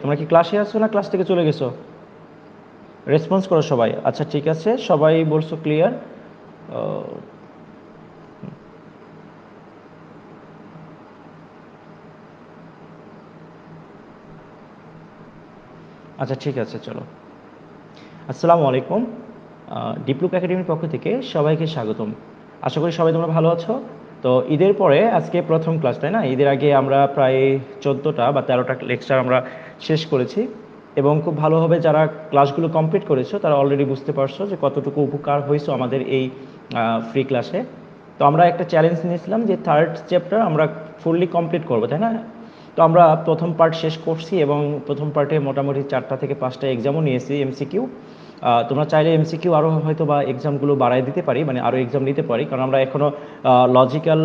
তোমরা কি ক্লাসে আছো না ক্লাস থেকে চলে গেছো রেসপন্স করো সবাই আচ্ছা ঠিক আছে সবাই বলছো ক্লিয়ার আচ্ছা ঠিক আছে চলো আসসালামু আলাইকুম ডিপ্লুক একাডেমির পক্ষ থেকে সবাইকে স্বাগতম আশা করি সবাই তোমরা ভালো আছো তো ঈদের পরে আজকে প্রথম ক্লাস তাই না ঈদের আগে আমরা প্রায় চোদ্দোটা বা তেরোটা লেকচার আমরা শেষ করেছি এবং খুব ভালোভাবে যারা ক্লাসগুলো কমপ্লিট করেছো তারা অলরেডি বুঝতে পারছো যে কতটুকু উপকার হয়েছে আমাদের এই ফ্রি ক্লাসে তো আমরা একটা চ্যালেঞ্জ নিয়েছিলাম যে থার্ড চ্যাপ্টার আমরা ফুললি কমপ্লিট করবো তাই না তো আমরা প্রথম পার্ট শেষ করছি এবং প্রথম পার্টে মোটামুটি চারটা থেকে পাঁচটা এক্সামও নিয়েছি এমসিকিউ তোমরা চাইলে এমসিকিউ আরও হয়তো বা এক্সামগুলো বাড়ায় দিতে পারি মানে আরও এক্সাম নিতে পারি কারণ আমরা এখনও লজিক্যাল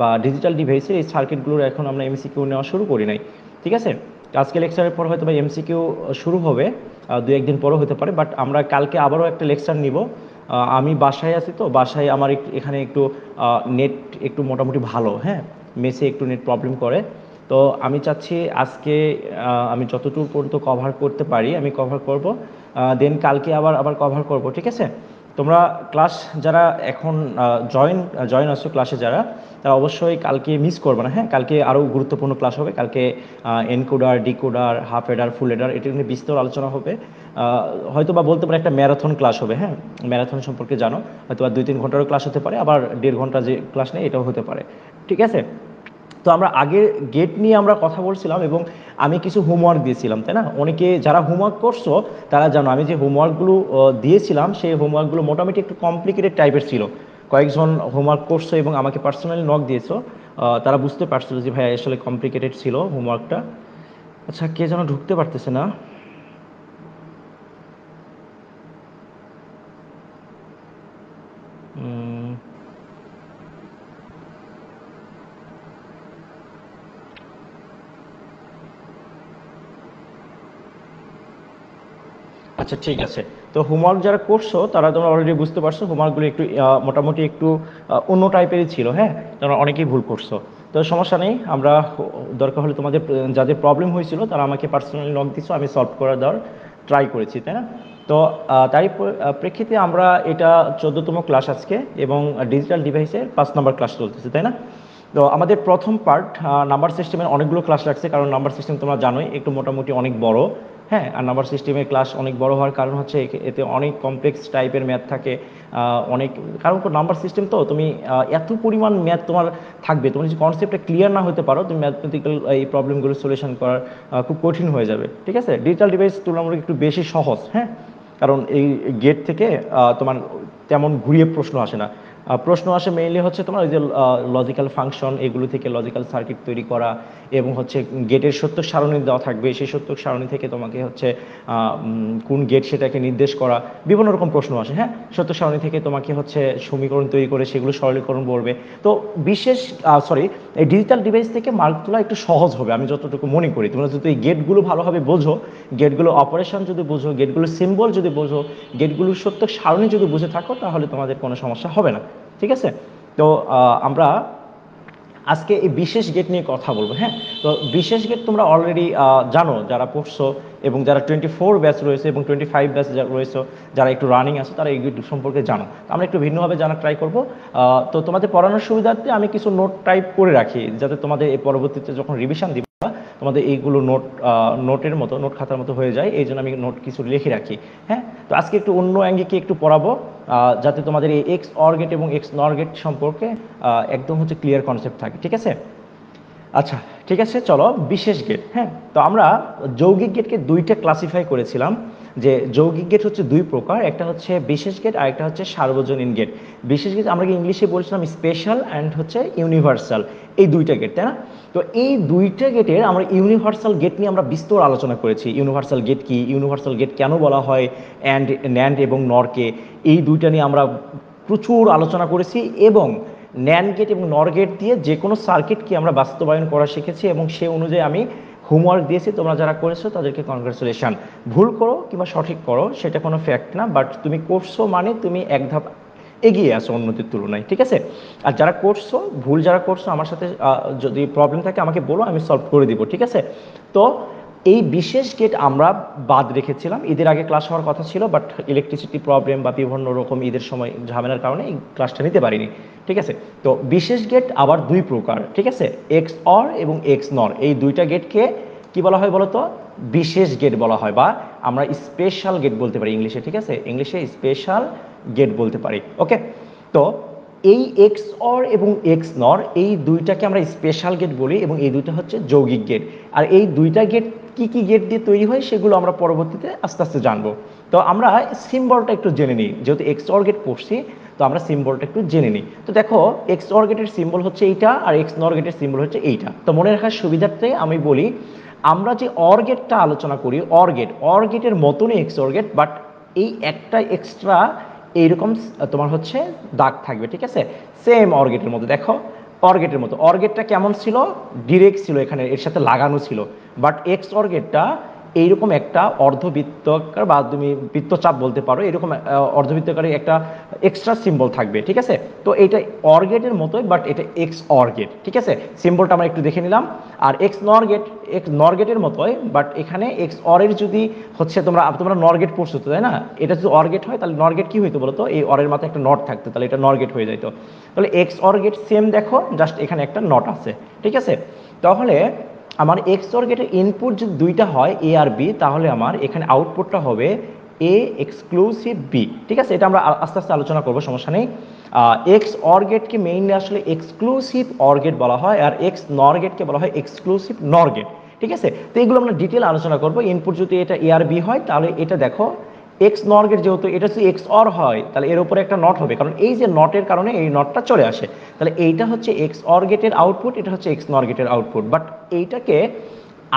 বা ডিজিটাল ডিভাইসের এই সার্কিটগুলোর এখন আমরা এমসিকিউ নেওয়া শুরু করি নাই ঠিক আছে আজকে লেকচারের পর হয়তো এম এমসিকিউ শুরু হবে দু একদিন পরও হতে পারে বাট আমরা কালকে আবারও একটা লেকচার নিব আমি বাসায় আছি তো বাসায় আমার এখানে একটু নেট একটু মোটামুটি ভালো হ্যাঁ মেসে একটু নেট প্রবলেম করে তো আমি চাচ্ছি আজকে আমি যতটুকু পর্যন্ত কভার করতে পারি আমি কভার করব দেন কালকে আবার আবার কভার করব ঠিক আছে তোমরা ক্লাস যারা এখন জয়েন জয়েন আসছো ক্লাসে যারা তারা অবশ্যই কালকে মিস করবে না হ্যাঁ কালকে আরও গুরুত্বপূর্ণ ক্লাস হবে কালকে encoder decoder half adder full adder এটা নিয়ে বিস্তর আলোচনা হবে হয়তো বা বলতে পারে একটা ম্যারাথন ক্লাস হবে হ্যাঁ ম্যারাথন সম্পর্কে জানো হয়তো বা দুই তিন ঘন্টারও ক্লাস হতে পারে আবার দেড় ঘন্টা যে ক্লাস নেই এটাও হতে পারে ঠিক আছে তো আমরা আগে গেট নিয়ে আমরা কথা বলছিলাম এবং আমি কিছু হোমওয়ার্ক দিয়েছিলাম তাই না অনেকে যারা হোমওয়ার্ক করছো তারা জানো আমি যে হোমওয়ার্কগুলো দিয়েছিলাম সেই হোমওয়ার্কগুলো মোটামুটি একটু কমপ্লিকেটেড টাইপের ছিল কয়েকজন হোমওয়ার্ক করছো এবং আমাকে পার্সোনালি নক দিয়েছো তারা বুঝতে পারছিল যে ভাই আসলে কমপ্লিকেটেড ছিল হোমওয়ার্কটা আচ্ছা কে যেন ঢুকতে পারতেছে না আচ্ছা ঠিক আছে তো হোমওয়ার্ক যারা করছো তারা তোমরা অলরেডি বুঝতে পারছো হোমওয়ার্কগুলো একটু মোটামুটি একটু অন্য টাইপেরই ছিল হ্যাঁ তোমরা অনেকেই ভুল করছো তো সমস্যা নেই আমরা দরকার হলে তোমাদের যাদের প্রবলেম হয়েছিল তারা আমাকে পার্সোনালি লগ দিছো আমি সলভ করার দেওয়ার ট্রাই করেছি তাই না তো তাই প্রেক্ষিতে আমরা এটা চোদ্দোতম ক্লাস আজকে এবং ডিজিটাল ডিভাইসের পাঁচ নম্বর ক্লাস চলতেছে তাই না তো আমাদের প্রথম পার্ট নাম্বার সিস্টেমের অনেকগুলো ক্লাস লাগছে কারণ নাম্বার সিস্টেম তোমরা জানোই একটু মোটামুটি অনেক বড় হ্যাঁ আর নাম্বার সিস্টেমে ক্লাস অনেক বড় হওয়ার কারণ হচ্ছে এতে অনেক কমপ্লেক্স টাইপের ম্যাথ থাকে অনেক কারণ নাম্বার সিস্টেম তো তুমি এত পরিমাণ ম্যাথ তোমার থাকবে তোমার যদি কনসেপ্টটা ক্লিয়ার না হতে পারো তুমি ম্যাথমেটিক্যাল এই প্রবলেমগুলো সলিউশন করার খুব কঠিন হয়ে যাবে ঠিক আছে ডিজিটাল ডিভাইস তুলনামূলক একটু বেশি সহজ হ্যাঁ কারণ এই গেট থেকে তোমার তেমন ঘুরিয়ে প্রশ্ন আসে না প্রশ্ন আসে মেইনলি হচ্ছে তোমার ওই যে লজিক্যাল ফাংশন এগুলো থেকে লজিক্যাল সার্কিট তৈরি করা এবং হচ্ছে গেটের সত্য সারণী দেওয়া থাকবে সেই সত্য সারণী থেকে তোমাকে হচ্ছে কোন গেট সেটাকে নির্দেশ করা বিভিন্ন রকম প্রশ্ন আসে হ্যাঁ সত্য সারণী থেকে তোমাকে হচ্ছে সমীকরণ তৈরি করে সেগুলো সরলীকরণ করবে তো বিশেষ সরি এই ডিজিটাল ডিভাইস থেকে মার্ক তোলা একটু সহজ হবে আমি যতটুকু মনে করি তোমরা যদি এই গেটগুলো ভালোভাবে বোঝো গেটগুলো অপারেশন যদি বোঝো গেটগুলো সিম্বল যদি বোঝো গেটগুলো সত্য সারণী যদি বুঝে থাকো তাহলে তোমাদের কোনো সমস্যা হবে না ঠিক আছে তো আমরা আজকে এই বিশেষ গেট নিয়ে কথা বলবো হ্যাঁ তো বিশেষ গেট তোমরা অলরেডি জানো যারা পড়ছো এবং যারা টোয়েন্টি ফোর ব্যাচ রয়েছে এবং টোয়েন্টি ফাইভ ব্যাচ রয়েছে যারা একটু রানিং আছে তারা এই গেট সম্পর্কে জানো আমরা একটু ভিন্নভাবে জানার ট্রাই করবো তো তোমাদের পড়ানোর সুবিধার্থে আমি কিছু নোট টাইপ করে রাখি যাতে তোমাদের এই পরবর্তীতে যখন রিভিশন দিব তোমাদের এইগুলো নোট নোটের মতো নোট খাতার মতো হয়ে যায় এই জন্য আমি নোট কিছু লিখে রাখি হ্যাঁ তো আজকে একটু অন্য অ্যাঙ্গেকে একটু পড়াবো যাতে তোমাদের এই এক্স অর্গেট এবং এক্স নরগেট সম্পর্কে একদম হচ্ছে ক্লিয়ার কনসেপ্ট থাকে ঠিক আছে আচ্ছা ঠিক আছে চলো বিশেষ গেট হ্যাঁ তো আমরা যৌগিক গেটকে দুইটা ক্লাসিফাই করেছিলাম যে যৌগিক গেট হচ্ছে দুই প্রকার একটা হচ্ছে বিশেষ গেট আর একটা হচ্ছে সার্বজনীন গেট বিশেষ গেট আমরা কি ইংলিশে বলছিলাম স্পেশাল অ্যান্ড হচ্ছে ইউনিভার্সাল এই দুইটা গেট তাই না তো এই দুইটা গেটের আমরা ইউনিভার্সাল গেট নিয়ে আমরা বিস্তর আলোচনা করেছি ইউনিভার্সাল গেট কি ইউনিভার্সাল গেট কেন বলা হয় অ্যান্ড ন্যান্ড এবং নরকে এই দুইটা নিয়ে আমরা প্রচুর আলোচনা করেছি এবং ন্যান গেট এবং নর গেট দিয়ে যে কোনো সার্কিটকে আমরা বাস্তবায়ন করা শিখেছি এবং সে অনুযায়ী আমি হোমওয়ার্ক দিয়েছি তোমরা যারা করেছো তাদেরকে কনগ্রাচুলেশান ভুল করো কিংবা সঠিক করো সেটা কোনো ফ্যাক্ট না বাট তুমি করছো মানে তুমি এক ধাপ এগিয়ে আসো অন্যদের তুলনায় ঠিক আছে আর যারা করছো ভুল যারা করছো আমার সাথে যদি প্রবলেম থাকে আমাকে বলো আমি সলভ করে দিব ঠিক আছে তো এই বিশেষ গেট আমরা বাদ রেখেছিলাম ঈদের আগে ক্লাস হওয়ার কথা ছিল বাট ইলেকট্রিসিটি প্রবলেম বা বিভিন্ন রকম ঈদের সময় ঝামেলার কারণে এই ক্লাসটা নিতে পারিনি ঠিক আছে তো বিশেষ গেট আবার দুই প্রকার ঠিক আছে এক্স অর এবং এক্স নর এই দুইটা গেটকে কি বলা হয় বলতো বিশেষ গেট বলা হয় বা আমরা স্পেশাল গেট বলতে পারি ইংলিশে ঠিক আছে ইংলিশে স্পেশাল গেট বলতে পারি ওকে তো এই এক্স অর এবং এক্স নর এই দুইটাকে আমরা স্পেশাল গেট বলি এবং এই দুইটা হচ্ছে যৌগিক গেট আর এই দুইটা গেট কি কি গেট দিয়ে তৈরি হয় সেগুলো আমরা পরবর্তীতে আস্তে আস্তে জানবো তো আমরা সিম্বলটা একটু জেনে নিই যেহেতু এক্স অর গেট পড়ছি তো আমরা সিম্বলটা একটু জেনে নিই তো দেখো এক্স অর গেটের সিম্বল হচ্ছে এইটা আর এক্স নর গেটের সিম্বল হচ্ছে এইটা তো মনে রাখার সুবিধার্থে আমি বলি আমরা যে অর গেটটা আলোচনা করি অর গেট অর গেটের মতনই এক্স অর গেট বাট এই একটা এক্সট্রা এইরকম তোমার হচ্ছে দাগ থাকবে ঠিক আছে সেম অর গেটের মধ্যে দেখো অর্গেটের মতো অর্গেটটা কেমন ছিল ডিরেক্ট ছিল এখানে এর সাথে লাগানো ছিল বাট এক্স অর্গেটটা এইরকম একটা অর্ধবৃত্তকার বা তুমি বৃত্তচাপ বলতে পারো এরকম অর্ধবৃত্তাকারে একটা এক্সট্রা সিম্বল থাকবে ঠিক আছে তো এটা অর মতোই বাট এটা এক্স অর ঠিক আছে সিম্বলটা আমরা একটু দেখে নিলাম আর এক্স নর এক্স নর মতোই বাট এখানে এক্স অরের যদি হচ্ছে তোমরা তোমরা নর্গেট পড়ছো তো তাই না এটা যদি অর হয় তাহলে নর কি কী হইতো বলতো এই অরের মাথায় একটা নট থাকতো তাহলে এটা নর হয়ে যাইতো তাহলে এক্স অর সেম দেখো জাস্ট এখানে একটা নট আছে ঠিক আছে তাহলে আমার এক্স অর গেটের ইনপুট যদি দুইটা হয় এ আর বি তাহলে আমার এখানে আউটপুটটা হবে এ এক্সক্লুসিভ বি ঠিক আছে এটা আমরা আস্তে আস্তে আলোচনা করবো সমস্যা নেই এক্স অর্গেটকে মেইনলি আসলে এক্সক্লুসিভ অর্গেট বলা হয় আর এক্স নরগেটকে বলা হয় এক্সক্লুসিভ নরগেট ঠিক আছে তো এগুলো আমরা ডিটেল আলোচনা করবো ইনপুট যদি এটা এ আর বি হয় তাহলে এটা দেখো এক্স নর্গের যেহেতু এটা যদি এক্স অর হয় তাহলে এর উপরে একটা নট হবে কারণ এই যে নটের কারণে এই নটটা চলে আসে তাহলে এইটা হচ্ছে এক্স অর গেটের আউটপুট এটা হচ্ছে এক্স নর গেটের আউটপুট বাট এইটাকে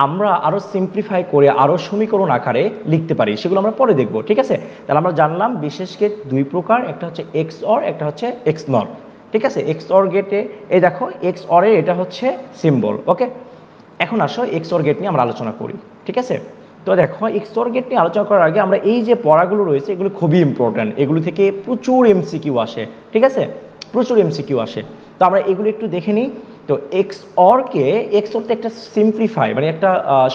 আমরা আরও সিম্প্লিফাই করে আরও সমীকরণ আকারে লিখতে পারি সেগুলো আমরা পরে দেখব ঠিক আছে তাহলে আমরা জানলাম বিশেষ গেট দুই প্রকার একটা হচ্ছে এক্স অর একটা হচ্ছে এক্স নর ঠিক আছে এক্স অর গেটে এই দেখো এক্স অরের এটা হচ্ছে সিম্বল ওকে এখন আসো এক্স অর গেট নিয়ে আমরা আলোচনা করি ঠিক আছে তো দেখো এক্সটর্গেট নিয়ে আলোচনা করার আগে আমরা এই যে পড়াগুলো রয়েছে এগুলো খুবই ইম্পর্ট্যান্ট এগুলো থেকে প্রচুর এমসিকিউ আসে ঠিক আছে প্রচুর এমসিকিউ আসে তো আমরা এগুলো একটু দেখে নিই তো এক্স অরকে এক্স অর একটা সিম্পলিফাই মানে একটা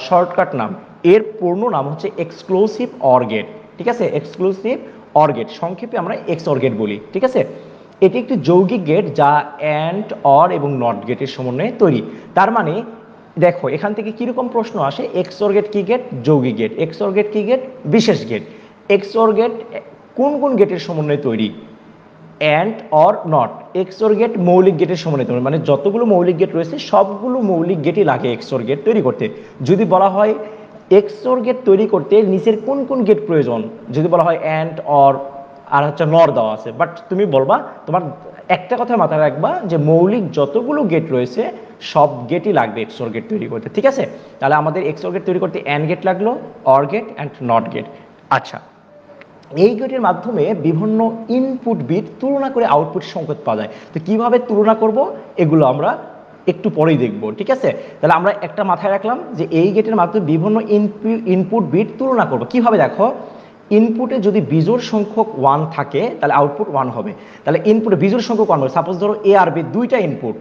শর্টকাট নাম এর পূর্ণ নাম হচ্ছে এক্সক্লুসিভ অরগেট ঠিক আছে এক্সক্লুসিভ অরগেট সংক্ষেপে আমরা এক্স অরগেট বলি ঠিক আছে এটি একটি যৌগিক গেট যা অ্যান্ড অর এবং নট গেটের সমন্বয়ে তৈরি তার মানে দেখো এখান থেকে কীরকম প্রশ্ন আসে এক্সর গেট কি গেট যৌগিক গেট এক্সর গেট কি গেট বিশেষ গেট এক্সর গেট কোন কোন গেটের সমন্বয়ে তৈরি AND OR NOT XOR gate মৌলিক গেটের সমন্বয়ে তৈরি মানে যতগুলো মৌলিক গেট রয়েছে সবগুলো মৌলিক গেটই লাগে এক্সর গেট তৈরি করতে যদি বলা হয় এক্সর গেট তৈরি করতে নিচের কোন কোন গেট প্রয়োজন যদি বলা হয় অ্যান্ড অর আর হচ্ছে নর দেওয়া আছে বাট তুমি বলবা তোমার একটা কথা মাথায় রাখবা যে মৌলিক যতগুলো গেট রয়েছে সব গেটই লাগবে এক্সর গেট তৈরি করতে ঠিক আছে তাহলে আমাদের এক্সর গেট তৈরি করতে অ্যান গেট লাগলো OR gate AND NOT gate আচ্ছা এই গেটের মাধ্যমে বিভিন্ন ইনপুট বিট তুলনা করে আউটপুট সংকেত পাওয়া যায় তো কিভাবে তুলনা করব এগুলো আমরা একটু পরেই দেখব ঠিক আছে তাহলে আমরা একটা মাথায় রাখলাম যে এই গেটের মাধ্যমে বিভিন্ন ইনপুট বিট তুলনা করব কিভাবে দেখো ইনপুটে যদি বিজোর সংখ্যক ওয়ান থাকে তাহলে আউটপুট ওয়ান হবে তাহলে ইনপুটে বিজোর সংখ্যক ওয়ান হবে সাপোজ ধরো এ আর বি দুইটা ইনপুট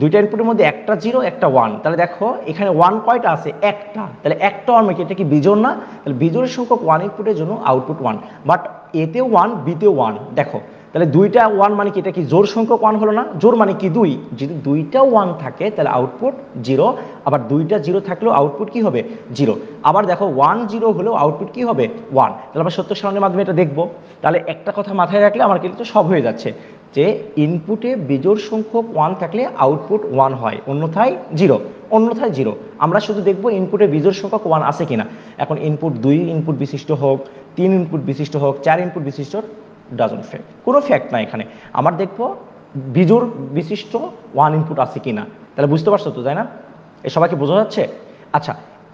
দুইটা ইনপুটের মধ্যে একটা জিরো একটা ওয়ান তাহলে দেখো এখানে ওয়ান কয়টা আছে একটা তাহলে একটা ওয়ান এটা কি বিজোর না তাহলে বিজোরের সংখ্যক ওয়ান ইনপুটের জন্য আউটপুট ওয়ান বাট এতে ওয়ান বিতে ওয়ান দেখো তাহলে দুইটা ওয়ান মানে কি এটা কি জোর সংখ্যক ওয়ান হলো না জোর মানে কি দুই যদি দুইটা ওয়ান থাকে তাহলে আউটপুট জিরো আবার দুইটা জিরো থাকলেও আউটপুট কি হবে জিরো আবার দেখো ওয়ান জিরো হলেও আউটপুট কি হবে ওয়ান তাহলে আমরা সত্য সারণের মাধ্যমে এটা দেখবো তাহলে একটা কথা মাথায় রাখলে আমার কিন্তু সব হয়ে যাচ্ছে যে ইনপুটে বিজোড় সংখ্যক ওয়ান থাকলে আউটপুট ওয়ান হয় অন্যথায় জিরো অন্যথায় জিরো আমরা শুধু দেখব ইনপুটে বিজোড় সংখ্যক ওয়ান আছে কিনা এখন ইনপুট দুই ইনপুট বিশিষ্ট হোক তিন ইনপুট বিশিষ্ট হোক চার ইনপুট বিশিষ্ট ডাজন ফ্যাক্ট কোনো ফ্যাক্ট না এখানে আমার দেখব বিজোর বিশিষ্ট ওয়ান ইনপুট আছে কিনা তাহলে বুঝতে পারছো তো তাই না এ সবাইকে বোঝা যাচ্ছে আচ্ছা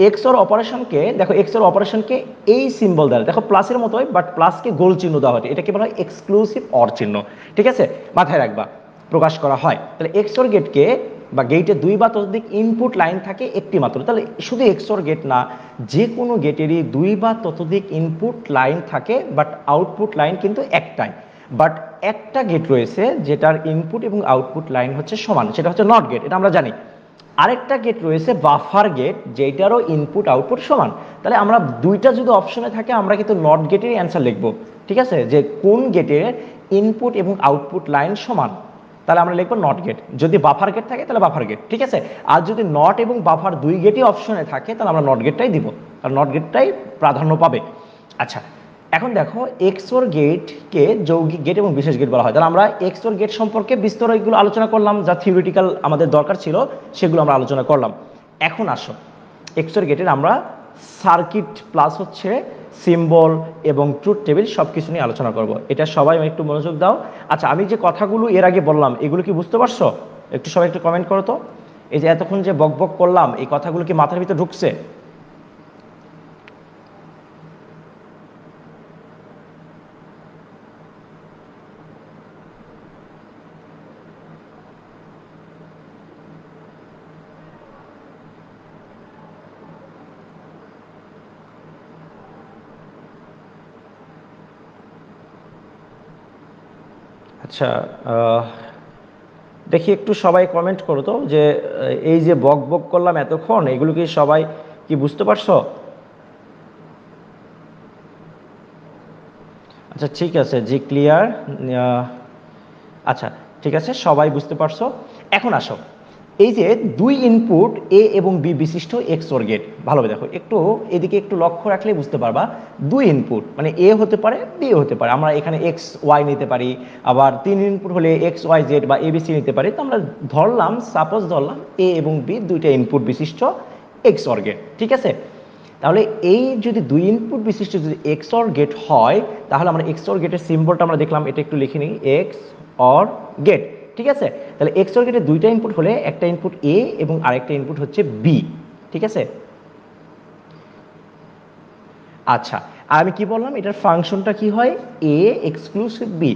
এক্স অর অপারেশনকে দেখো এক্স অর অপারেশনকে এই সিম্বল দ্বারা দেখো প্লাসের মতোই বাট প্লাসকে গোল চিহ্ন দেওয়া হয় এটাকে বলা হয় এক্সক্লুসিভ অর চিহ্ন ঠিক আছে মাথায় রাখবা প্রকাশ করা হয় তাহলে এক্স গেটকে বা গেটে দুই বা ততোধিক ইনপুট লাইন থাকে একটি মাত্র তাহলে শুধু এক্সর গেট না যে কোনো গেটেরই দুই বা ততোধিক ইনপুট লাইন থাকে বাট আউটপুট লাইন কিন্তু একটাই বাট একটা গেট রয়েছে যেটার ইনপুট এবং আউটপুট লাইন হচ্ছে সমান সেটা হচ্ছে নট গেট এটা আমরা জানি আরেকটা গেট রয়েছে বাফার গেট যেটারও ইনপুট আউটপুট সমান তাহলে আমরা দুইটা যদি অপশনে থাকে আমরা কিন্তু নট গেটেরই অ্যান্সার লিখব ঠিক আছে যে কোন গেটের ইনপুট এবং আউটপুট লাইন সমান তাহলে আমরা লিখবো নট গেট যদি বাফার গেট থাকে তাহলে বাফার গেট ঠিক আছে আর যদি নট এবং বাফার দুই গেটই অপশনে থাকে তাহলে আমরা নট গেটটাই দিব কারণ নট গেটটাই প্রাধান্য পাবে আচ্ছা এখন দেখো এক্সোর গেটকে যৌগিক গেট এবং বিশেষ গেট বলা হয় তাহলে আমরা এক্সোর গেট সম্পর্কে বিস্তর এগুলো আলোচনা করলাম যা থিওরিটিক্যাল আমাদের দরকার ছিল সেগুলো আমরা আলোচনা করলাম এখন আসো এক্সোর গেটের আমরা সার্কিট প্লাস হচ্ছে সিম্বল এবং ট্রুথ টেবিল সব কিছু নিয়ে আলোচনা করব এটা সবাই একটু মনোযোগ দাও আচ্ছা আমি যে কথাগুলো এর আগে বললাম এগুলো কি বুঝতে পারছো একটু সবাই একটু কমেন্ট করো তো এই যে এতক্ষণ যে বক বক করলাম এই কথাগুলো কি মাথার ভিতরে ঢুকছে আচ্ছা দেখি একটু সবাই কমেন্ট করো তো যে এই যে বক বক করলাম এতক্ষণ এগুলো কি সবাই কি বুঝতে পারছো আচ্ছা ঠিক আছে জি ক্লিয়ার আচ্ছা ঠিক আছে সবাই বুঝতে পারছো এখন আসো এই যে দুই ইনপুট এ এবং বি বিশিষ্ট এক্স ওর গেট ভালোভাবে দেখো একটু এদিকে একটু লক্ষ্য রাখলে বুঝতে পারবা দুই ইনপুট মানে এ হতে পারে বি হতে পারে আমরা এখানে এক্স ওয়াই নিতে পারি আবার তিন ইনপুট হলে এক্স ওয়াই জেড বা এবিসি নিতে পারি তো আমরা ধরলাম সাপোজ ধরলাম এ এবং বি দুইটা ইনপুট বিশিষ্ট এক্স ওর গেট ঠিক আছে তাহলে এই যদি দুই ইনপুট বিশিষ্ট যদি এক্স অর গেট হয় তাহলে আমরা এক্স অর গেটের সিম্বলটা আমরা দেখলাম এটা একটু লিখে নিই এক্স অর গেট ঠিক আছে তাহলে এক্সর গেটে দুইটা ইনপুট হলে একটা ইনপুট এ এবং আরেকটা ইনপুট হচ্ছে বি ঠিক আছে আচ্ছা আর আমি কি বললাম এটার ফাংশনটা কি হয় এ এক্সক্লুসিভ বি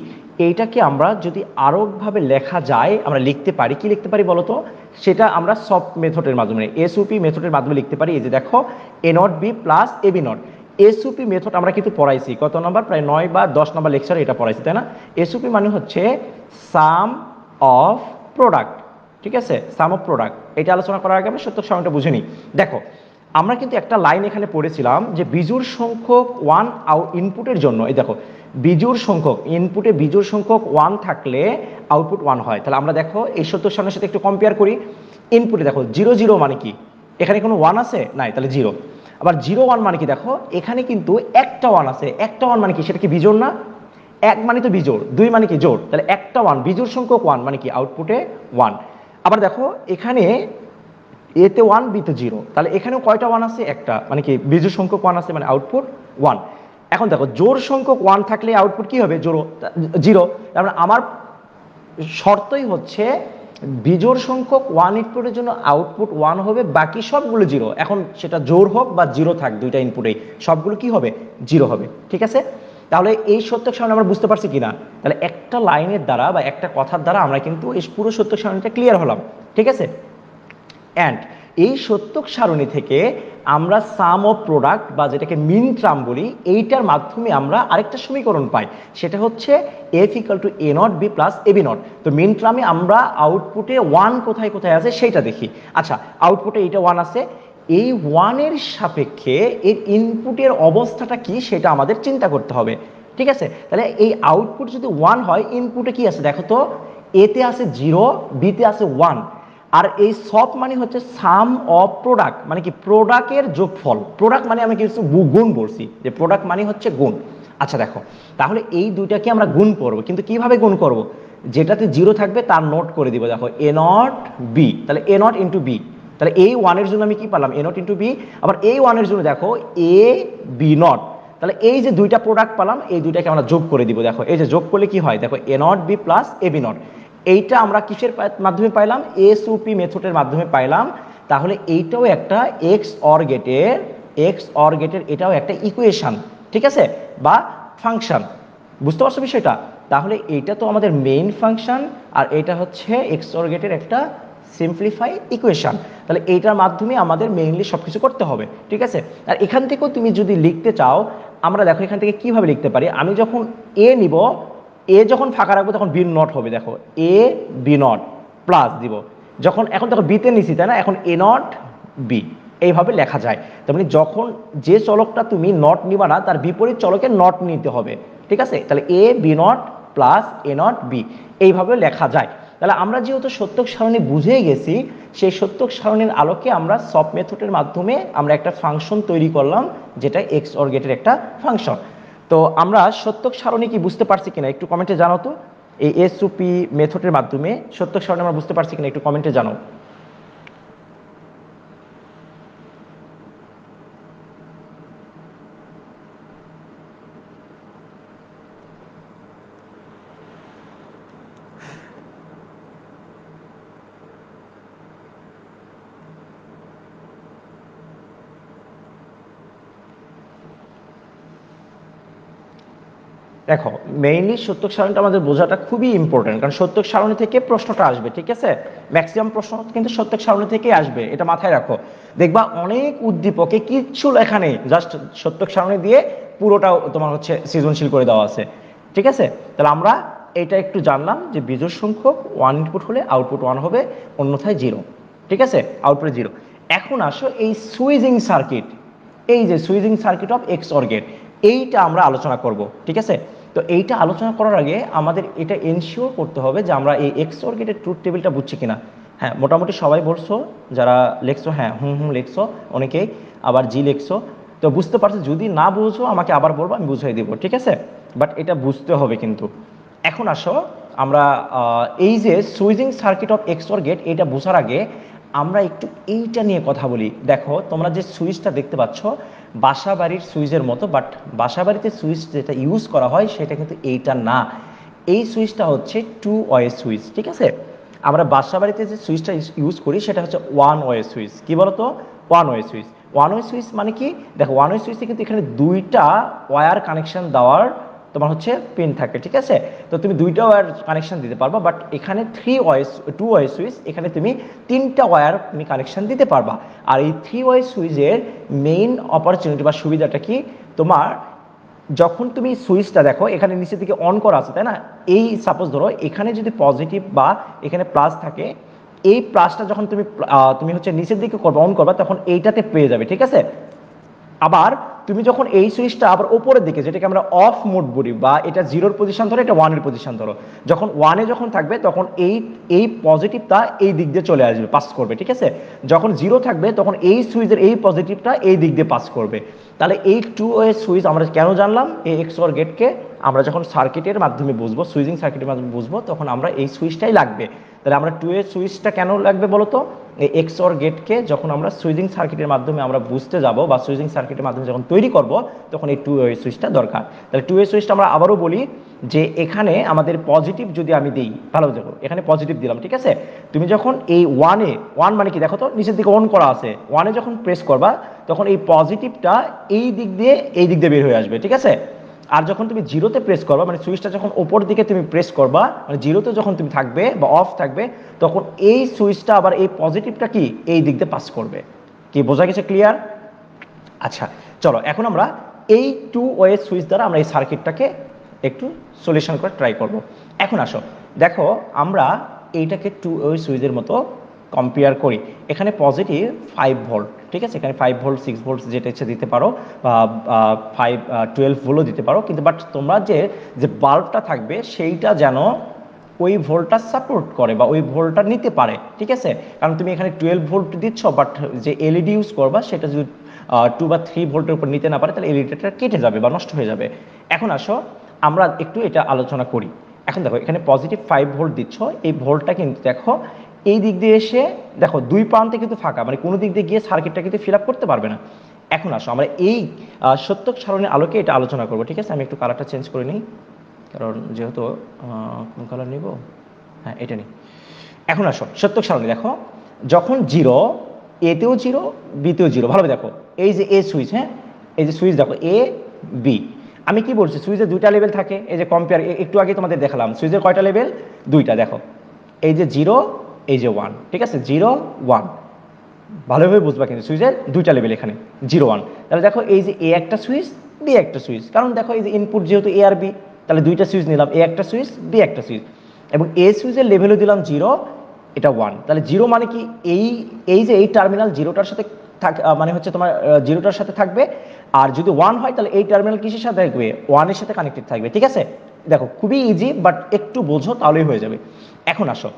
এইটাকে আমরা যদি আরোভাবে লেখা যায় আমরা লিখতে পারি কি লিখতে পারি বলতো সেটা আমরা সব মেথডের মাধ্যমে এসওপি মেথডের মাধ্যমে লিখতে পারি এই যে দেখো A not B plus A B NOT SOP method আমরা কিন্তু পড়াইছি কত নম্বর প্রায় নয় বা দশ নম্বর লেকচারে এটা পড়াইছি তাই না এসওপি মানে হচ্ছে সাম অফ প্রোডাক্ট ঠিক আছে সাম অফ প্রোডাক্ট এটা আলোচনা করার আগে আমি সত্য সময়টা বুঝে নিই দেখো আমরা কিন্তু একটা লাইন এখানে পড়েছিলাম যে বিজুর সংখ্যক ওয়ান আউট ইনপুটের জন্য এই দেখো বিজুর সংখ্যক ইনপুটে বিজুর সংখ্যক ওয়ান থাকলে আউটপুট ওয়ান হয় তাহলে আমরা দেখো এই সত্য সঙ্গে সাথে একটু কম্পেয়ার করি ইনপুটে দেখো জিরো জিরো মানে কি এখানে কোনো ওয়ান আছে নাই তাহলে জিরো আবার জিরো ওয়ান মানে কি দেখো এখানে কিন্তু একটা ওয়ান আছে একটা ওয়ান মানে কি সেটা কি বিজোর না এক মানে তো বিজোড় দুই মানে কি জোড় তাহলে একটা ওয়ান বিজোড় সংখ্যক ওয়ান মানে কি আউটপুটে ওয়ান আবার দেখো এখানে এতে ওয়ান বিতে জিরো তাহলে এখানেও কয়টা ওয়ান আছে একটা মানে কি বিজোর সংখ্যক ওয়ান আছে মানে আউটপুট ওয়ান এখন দেখো জোর সংখ্যক ওয়ান থাকলে আউটপুট কি হবে জোরো জিরো তার মানে আমার শর্তই হচ্ছে বিজোড় সংখ্যক ওয়ান ইনপুটের জন্য আউটপুট ওয়ান হবে বাকি সবগুলো জিরো এখন সেটা জোর হোক বা জিরো থাক দুইটা ইনপুটেই সবগুলো কি হবে জিরো হবে ঠিক আছে তাহলে এই সত্য সারণী আমরা বুঝতে পারছি কিনা তাহলে একটা লাইনের দ্বারা বা একটা কথার দ্বারা আমরা কিন্তু এই পুরো সত্য সারণীটা ক্লিয়ার হলাম ঠিক আছে অ্যান্ড এই সত্য সারণী থেকে আমরা সাম অফ প্রোডাক্ট বা যেটাকে মিন ট্রাম বলি এইটার মাধ্যমে আমরা আরেকটা সমীকরণ পাই সেটা হচ্ছে F equal to A not B plus A B not তো মিন ট্রামে আমরা আউটপুটে ওয়ান কোথায় কোথায় আছে সেইটা দেখি আচ্ছা আউটপুটে এইটা ওয়ান আছে এই ওয়ানের সাপেক্ষে এর ইনপুটের অবস্থাটা কি সেটা আমাদের চিন্তা করতে হবে ঠিক আছে তাহলে এই আউটপুট যদি ওয়ান হয় ইনপুটে কি আছে দেখো তো এতে আছে জিরো বিতে আছে ওয়ান আর এই সব মানে হচ্ছে সাম অফ প্রোডাক্ট মানে কি প্রোডাক্টের যোগফল প্রোডাক্ট মানে আমি কিছু গুণ বলছি যে প্রোডাক্ট মানে হচ্ছে গুণ আচ্ছা দেখো তাহলে এই দুইটাকে আমরা গুণ করব কিন্তু কিভাবে গুণ করব যেটাতে জিরো থাকবে তার নোট করে দিব দেখো এ নট বি তাহলে এ নট ইন্টু বি তাহলে এই ওয়ানের জন্য আমি কি পারলাম এ নট ইন্টু বি আবার এই ওয়ানের জন্য দেখো এ বি নট তাহলে এই যে দুইটা প্রোডাক্ট পালাম এই দুইটাকে আমরা যোগ করে দিব দেখো এই যে যোগ করলে কি হয় দেখো A not B plus A B NOT এইটা আমরা কিসের মাধ্যমে পাইলাম এস ইউপি মেথডের মাধ্যমে পাইলাম তাহলে এইটাও একটা এক্স অর গেটের এক্স অর গেটের এটাও একটা ইকুয়েশান ঠিক আছে বা ফাংশান বুঝতে পারছো বিষয়টা তাহলে এইটা তো আমাদের মেইন ফাংশান আর এটা হচ্ছে এক্স অর গেটের একটা সিম্পলিফাই ইকুয়েশান তাহলে এইটার মাধ্যমে আমাদের মেইনলি সব কিছু করতে হবে ঠিক আছে আর এখান থেকেও তুমি যদি লিখতে চাও আমরা দেখো এখান থেকে কিভাবে লিখতে পারি আমি যখন এ নিব এ যখন ফাঁকা রাখবো তখন বি নট হবে দেখো এ বি নট প্লাস দিব যখন এখন তখন বিতে নিছি তাই না এখন এ নট বি এইভাবে লেখা যায় তেমনি মানে যখন যে চলকটা তুমি নট নিবা না তার বিপরীত চলকে নট নিতে হবে ঠিক আছে তাহলে A B not plus A not B এইভাবে লেখা যায় তাহলে আমরা যেহেতু সত্যক সারণী বুঝে গেছি সেই সত্যক সারণীর আলোকে আমরা সব মেথডের মাধ্যমে আমরা একটা ফাংশন তৈরি করলাম যেটা এক্স অর্গেটের একটা ফাংশন তো আমরা সত্যক সারণী কি বুঝতে পারছি কিনা একটু কমেন্টে জানাও তো এই পি মেথডের মাধ্যমে সত্যক সারণী আমরা বুঝতে পারছি কিনা একটু কমেন্টে জানাও দেখো মেইনলি সত্যক সারণীটা আমাদের বোঝাটা খুবই ইম্পর্টেন্ট কারণ সত্যক সারণী থেকে প্রশ্নটা আসবে ঠিক আছে ম্যাক্সিমাম প্রশ্ন কিন্তু সত্যক সারণী থেকে আসবে এটা মাথায় রাখো দেখবা অনেক উদ্দীপকে কিচ্ছু লেখা নেই জাস্ট সত্যক সারণী দিয়ে পুরোটাও তোমার হচ্ছে সৃজনশীল করে দেওয়া আছে ঠিক আছে তাহলে আমরা এটা একটু জানলাম যে বিজোর সংখ্যক ওয়ান ইনপুট হলে আউটপুট ওয়ান হবে অন্যথায় জিরো ঠিক আছে আউটপুট জিরো এখন আসো এই সুইজিং সার্কিট এই যে switching circuit of X OR gate এইটা আমরা আলোচনা করব ঠিক আছে তো এইটা আলোচনা করার আগে আমাদের এটা এনশিওর করতে হবে যে আমরা এই এক্সোর গেটের ট্রুথ টেবিলটা বুঝছি কিনা হ্যাঁ মোটামুটি সবাই বলছো যারা লেখছো হ্যাঁ হুম হুম লেখছো অনেকেই আবার জি লেখছো তো বুঝতে পারছো যদি না বুঝো আমাকে আবার বলবো আমি বুঝিয়ে দেবো ঠিক আছে বাট এটা বুঝতে হবে কিন্তু এখন আসো আমরা এই যে switching circuit of XOR gate এটা বোঝার আগে আমরা একটু এইটা নিয়ে কথা বলি দেখো তোমরা যে সুইচটা দেখতে পাচ্ছ বাসা বাড়ির সুইচের মতো বাট বাসা বাড়িতে সুইচ যেটা ইউজ করা হয় সেটা কিন্তু এইটা না এই সুইচটা হচ্ছে টু ওয়ে সুইচ ঠিক আছে আমরা বাসা বাড়িতে যে সুইচটা ইউজ করি সেটা হচ্ছে ওয়ান ওয়ে সুইচ কি বলতো one way switch one way switch মানে কি দেখো ওয়ান ওয়ে সুইচে কিন্তু এখানে দুইটা ওয়ার কানেকশন দেওয়ার তোমার হচ্ছে পিন থাকে ঠিক আছে তো তুমি দুইটা ওয়ার কানেকশান দিতে পারবা বাট এখানে three ways two way switch এখানে তুমি তিনটা ওয়ার তুমি কানেকশান দিতে পারবা আর এই থ্রি ওয়াই সুইচের মেইন অপরচুনিটি বা সুবিধাটা কি তোমার যখন তুমি সুইচটা দেখো এখানে নিচের দিকে অন করা আছে তাই না এই সাপোজ ধরো এখানে যদি পজিটিভ বা এখানে প্লাস থাকে এই প্লাসটা যখন তুমি তুমি হচ্ছে নিচের দিকে করবে অন করবা তখন এইটাতে পেয়ে যাবে ঠিক আছে আবার তুমি যখন এই সুইচটা আবার ওপরের দিকে যেটাকে আমরা অফ মোড বলি বা এটা জিরোর পজিশন ধরো এটা ওয়ানের পজিশন ধরো যখন ওয়ানে যখন থাকবে তখন এই এই পজিটিভটা এই দিক দিয়ে চলে আসবে পাস করবে ঠিক আছে যখন জিরো থাকবে তখন এই সুইচের এই পজিটিভটা এই দিক দিয়ে পাস করবে তাহলে এই টু ওয়ে সুইচ আমরা কেন জানলাম এই এক্স ওয়ার গেটকে আমরা যখন সার্কিটের মাধ্যমে বুঝবো সুইচিং সার্কিটের মাধ্যমে বুঝবো তখন আমরা এই সুইচটাই লাগবে তাহলে আমরা টু এ সুইচটা কেন লাগবে বলতো এই এক্সর গেটকে যখন আমরা সুইজিং সার্কিটের মাধ্যমে আমরা বুঝতে যাব বা সুইজিং সার্কিটের মাধ্যমে যখন তৈরি করব তখন এই টু ওয়ে সুইচটা দরকার তাহলে টু ওয়ে সুইচটা আমরা আবারও বলি যে এখানে আমাদের পজিটিভ যদি আমি দিই ভালো দেখো এখানে পজিটিভ দিলাম ঠিক আছে তুমি যখন এই ওয়ানে ওয়ান মানে কি দেখো তো নিচের দিকে অন করা আছে ওয়ানে যখন প্রেস করবা তখন এই পজিটিভটা এই দিক দিয়ে এই দিক দিয়ে বের হয়ে আসবে ঠিক আছে আর যখন তুমি জিরোতে প্রেস করবা মানে সুইচটা যখন ওপর দিকে তুমি প্রেস করবা মানে জিরোতে যখন তুমি থাকবে বা অফ থাকবে তখন এই সুইচটা আবার এই পজিটিভটা কি এই দিক দিয়ে পাস করবে কি বোঝা গেছে ক্লিয়ার আচ্ছা চলো এখন আমরা এই টু ওয়ে সুইচ দ্বারা আমরা এই সার্কিটটাকে একটু সলিউশন করে ট্রাই করব। এখন আসো দেখো আমরা এইটাকে টু ওয়ে সুইচের মতো কম্পেয়ার করি এখানে পজিটিভ ফাইভ ভোল্ট ঠিক আছে এখানে ফাইভ ভোল্ট সিক্স ভোল্ট যেটা ইচ্ছে দিতে পারো ফাইভ টুয়েলভ ভোল্টও দিতে পারো কিন্তু বাট তোমরা যে যে বাল্বটা থাকবে সেইটা যেন ওই ভোল্টটা সাপোর্ট করে বা ওই ভোল্টটা নিতে পারে ঠিক আছে কারণ তুমি এখানে টুয়েলভ ভোল্ট দিচ্ছ বাট যে এলইডি ইউজ e করবা সেটা যদি টু বা থ্রি ভোল্টের উপর নিতে না পারে তাহলে এলইডিটা e কেটে যাবে বা নষ্ট হয়ে যাবে এখন আসো আমরা একটু এটা আলোচনা করি এখন দেখো এখানে পজিটিভ ফাইভ ভোল্ট দিচ্ছ এই ভোল্টটা কিন্তু দেখো এই দিক দিয়ে এসে দেখো দুই প্রান্তে কিন্তু ফাঁকা মানে কোনো দিক দিয়ে গিয়ে সার্কিটটা কিন্তু ফিল করতে পারবে না এখন আসো আমরা এই সত্যক সারণের আলোকে এটা আলোচনা করবো ঠিক আছে আমি একটু কালারটা চেঞ্জ করে নিই কারণ যেহেতু কোন কালার নিব হ্যাঁ এটা নিই এখন আসো সত্যক সারণী দেখো যখন জিরো এতেও জিরো বিতেও জিরো ভালোভাবে দেখো এই যে এ সুইচ হ্যাঁ এই যে সুইচ দেখো এ বি আমি কি বলছি সুইচে দুইটা লেভেল থাকে এই যে কম্পেয়ার একটু আগে তোমাদের দেখালাম সুইচের কয়টা লেভেল দুইটা দেখো এই যে জিরো এই যে ওয়ান ঠিক আছে জিরো ওয়ান ভালোভাবে বুঝবা কিন্তু সুইচের দুইটা লেভেল এখানে জিরো ওয়ান তাহলে দেখো এই যে এ একটা সুইচ বি একটা সুইচ কারণ দেখো এই যে ইনপুট যেহেতু এ আর বি তাহলে দুইটা সুইচ নিলাম এ একটা সুইচ বি একটা সুইচ এবং এ সুইচের লেভেলও দিলাম জিরো এটা ওয়ান তাহলে জিরো মানে কি এই এই যে এই টার্মিনাল জিরোটার সাথে থাক মানে হচ্ছে তোমার জিরোটার সাথে থাকবে আর যদি ওয়ান হয় তাহলে এই টার্মিনাল কিসের সাথে থাকবে ওয়ানের সাথে কানেক্টেড থাকবে ঠিক আছে দেখো খুবই ইজি বাট একটু বোঝো তাহলেই হয়ে যাবে এখন আসো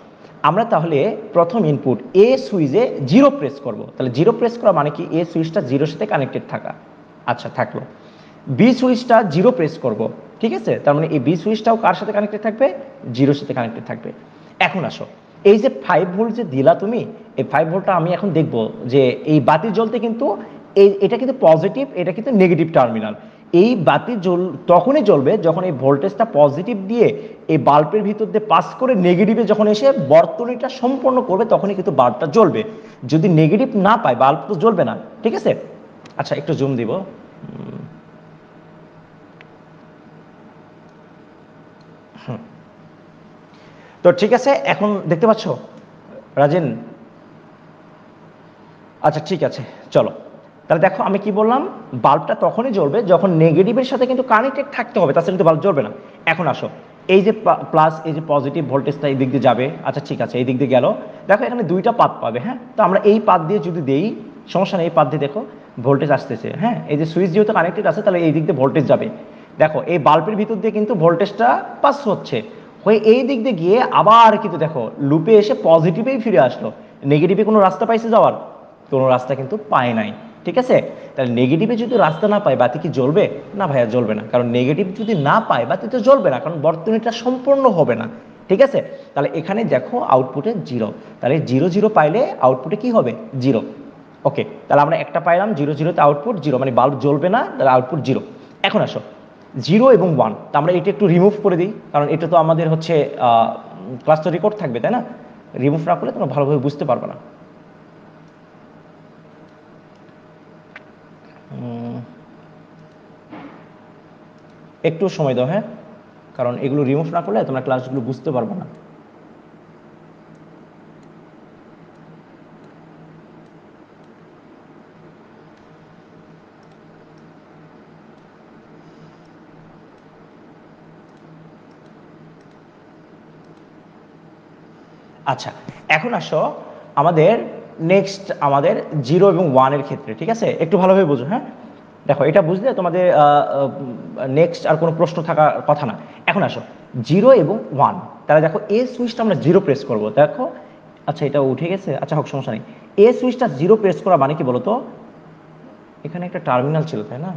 আমরা তাহলে প্রথম ইনপুট এ সুইচে জিরো প্রেস করব তাহলে জিরো প্রেস করা মানে কি এ সুইচটা জিরোর সাথে কানেক্টেড থাকা আচ্ছা থাকলো বি সুইচটা জিরো প্রেস করব ঠিক আছে তার মানে এই বি সুইচটাও কার সাথে কানেক্টেড থাকবে জিরোর সাথে কানেক্টেড থাকবে এখন আসো এই যে ফাইভ ভোল্ট যে দিলা তুমি এই ফাইভ ভোল্টটা আমি এখন দেখব যে এই বাতি জ্বলতে কিন্তু এই এটা কিন্তু পজিটিভ এটা কিন্তু নেগেটিভ টার্মিনাল এই বাতি জ্বল তখনই জ্বলবে যখন এই ভোল্টেজটা পজিটিভ দিয়ে এই বাল্বের ভিতর দিয়ে পাস করে নেগেটিভে যখন এসে বর্তনীটা সম্পন্ন করবে তখনই কিন্তু বাল্বটা জ্বলবে যদি নেগেটিভ না পায় বাল্ব তো জ্বলবে না ঠিক আছে আচ্ছা একটু জুম দিব তো ঠিক আছে এখন দেখতে পাচ্ছ রাজেন আচ্ছা ঠিক আছে চলো তাহলে দেখো আমি কি বললাম বাল্বটা তখনই জ্বলবে যখন নেগেটিভের সাথে কিন্তু কানেক্টেড থাকতে হবে তাছাড়া কিন্তু বাল্ব জ্বলবে না এখন আসো এই যে প্লাস এই যে পজিটিভ ভোল্টেজটা এই দিক দিয়ে যাবে আচ্ছা ঠিক আছে এই দিক দিয়ে গেল দেখো এখানে দুইটা পাত পাবে হ্যাঁ তো আমরা এই পাত দিয়ে যদি দেই সমস্যা নেই এই পাত দিয়ে দেখো ভোল্টেজ আসতেছে হ্যাঁ এই যে সুইচ যেহেতু কানেক্টেড আছে তাহলে এই দিক দিয়ে ভোল্টেজ যাবে দেখো এই বাল্বের ভিতর দিয়ে কিন্তু ভোল্টেজটা পাস হচ্ছে হয়ে এই দিক দিয়ে গিয়ে আবার কিন্তু দেখো লুপে এসে পজিটিভেই ফিরে আসলো নেগেটিভে কোনো রাস্তা পাইছে যাওয়ার কোনো রাস্তা কিন্তু পায় নাই ঠিক আছে তাহলে নেগেটিভে যদি রাস্তা না পায় বাতি কি জ্বলবে না ভাইয়া জ্বলবে না কারণ নেগেটিভ যদি না পায় বাতি তো জ্বলবে না কারণ বর্তনীটা সম্পূর্ণ হবে না ঠিক আছে তাহলে এখানে দেখো আউটপুটে জিরো তাহলে জিরো জিরো পাইলে আউটপুটে কি হবে জিরো ওকে তাহলে আমরা একটা পাইলাম জিরো জিরোতে আউটপুট জিরো মানে বাল্ব জ্বলবে না তাহলে আউটপুট জিরো এখন আসো জিরো এবং ওয়ান তা আমরা এটা একটু রিমুভ করে দিই কারণ এটা তো আমাদের হচ্ছে ক্লাস তো রেকর্ড থাকবে তাই না রিমুভ না করলে তোমরা ভালোভাবে বুঝতে পারবে না একটু সময় দাও হ্যাঁ কারণ এগুলো রিমুভ না করলে তোমরা ক্লাসগুলো বুঝতে পারবো না আচ্ছা এখন আসো আমাদের নেক্সট আমাদের জিরো এবং ওয়ানের ক্ষেত্রে ঠিক আছে একটু ভালোভাবে বুঝো হ্যাঁ দেখো এটা বুঝলে তোমাদের নেক্সট আর কোনো প্রশ্ন থাকার কথা না এখন আসো জিরো এবং ওয়ান তাহলে দেখো এ সুইচটা আমরা জিরো প্রেস করব দেখো আচ্ছা এটা উঠে গেছে আচ্ছা হোক সমস্যা নেই এ সুইচটা জিরো প্রেস করা মানে কি বলতো এখানে একটা টার্মিনাল ছিল তাই না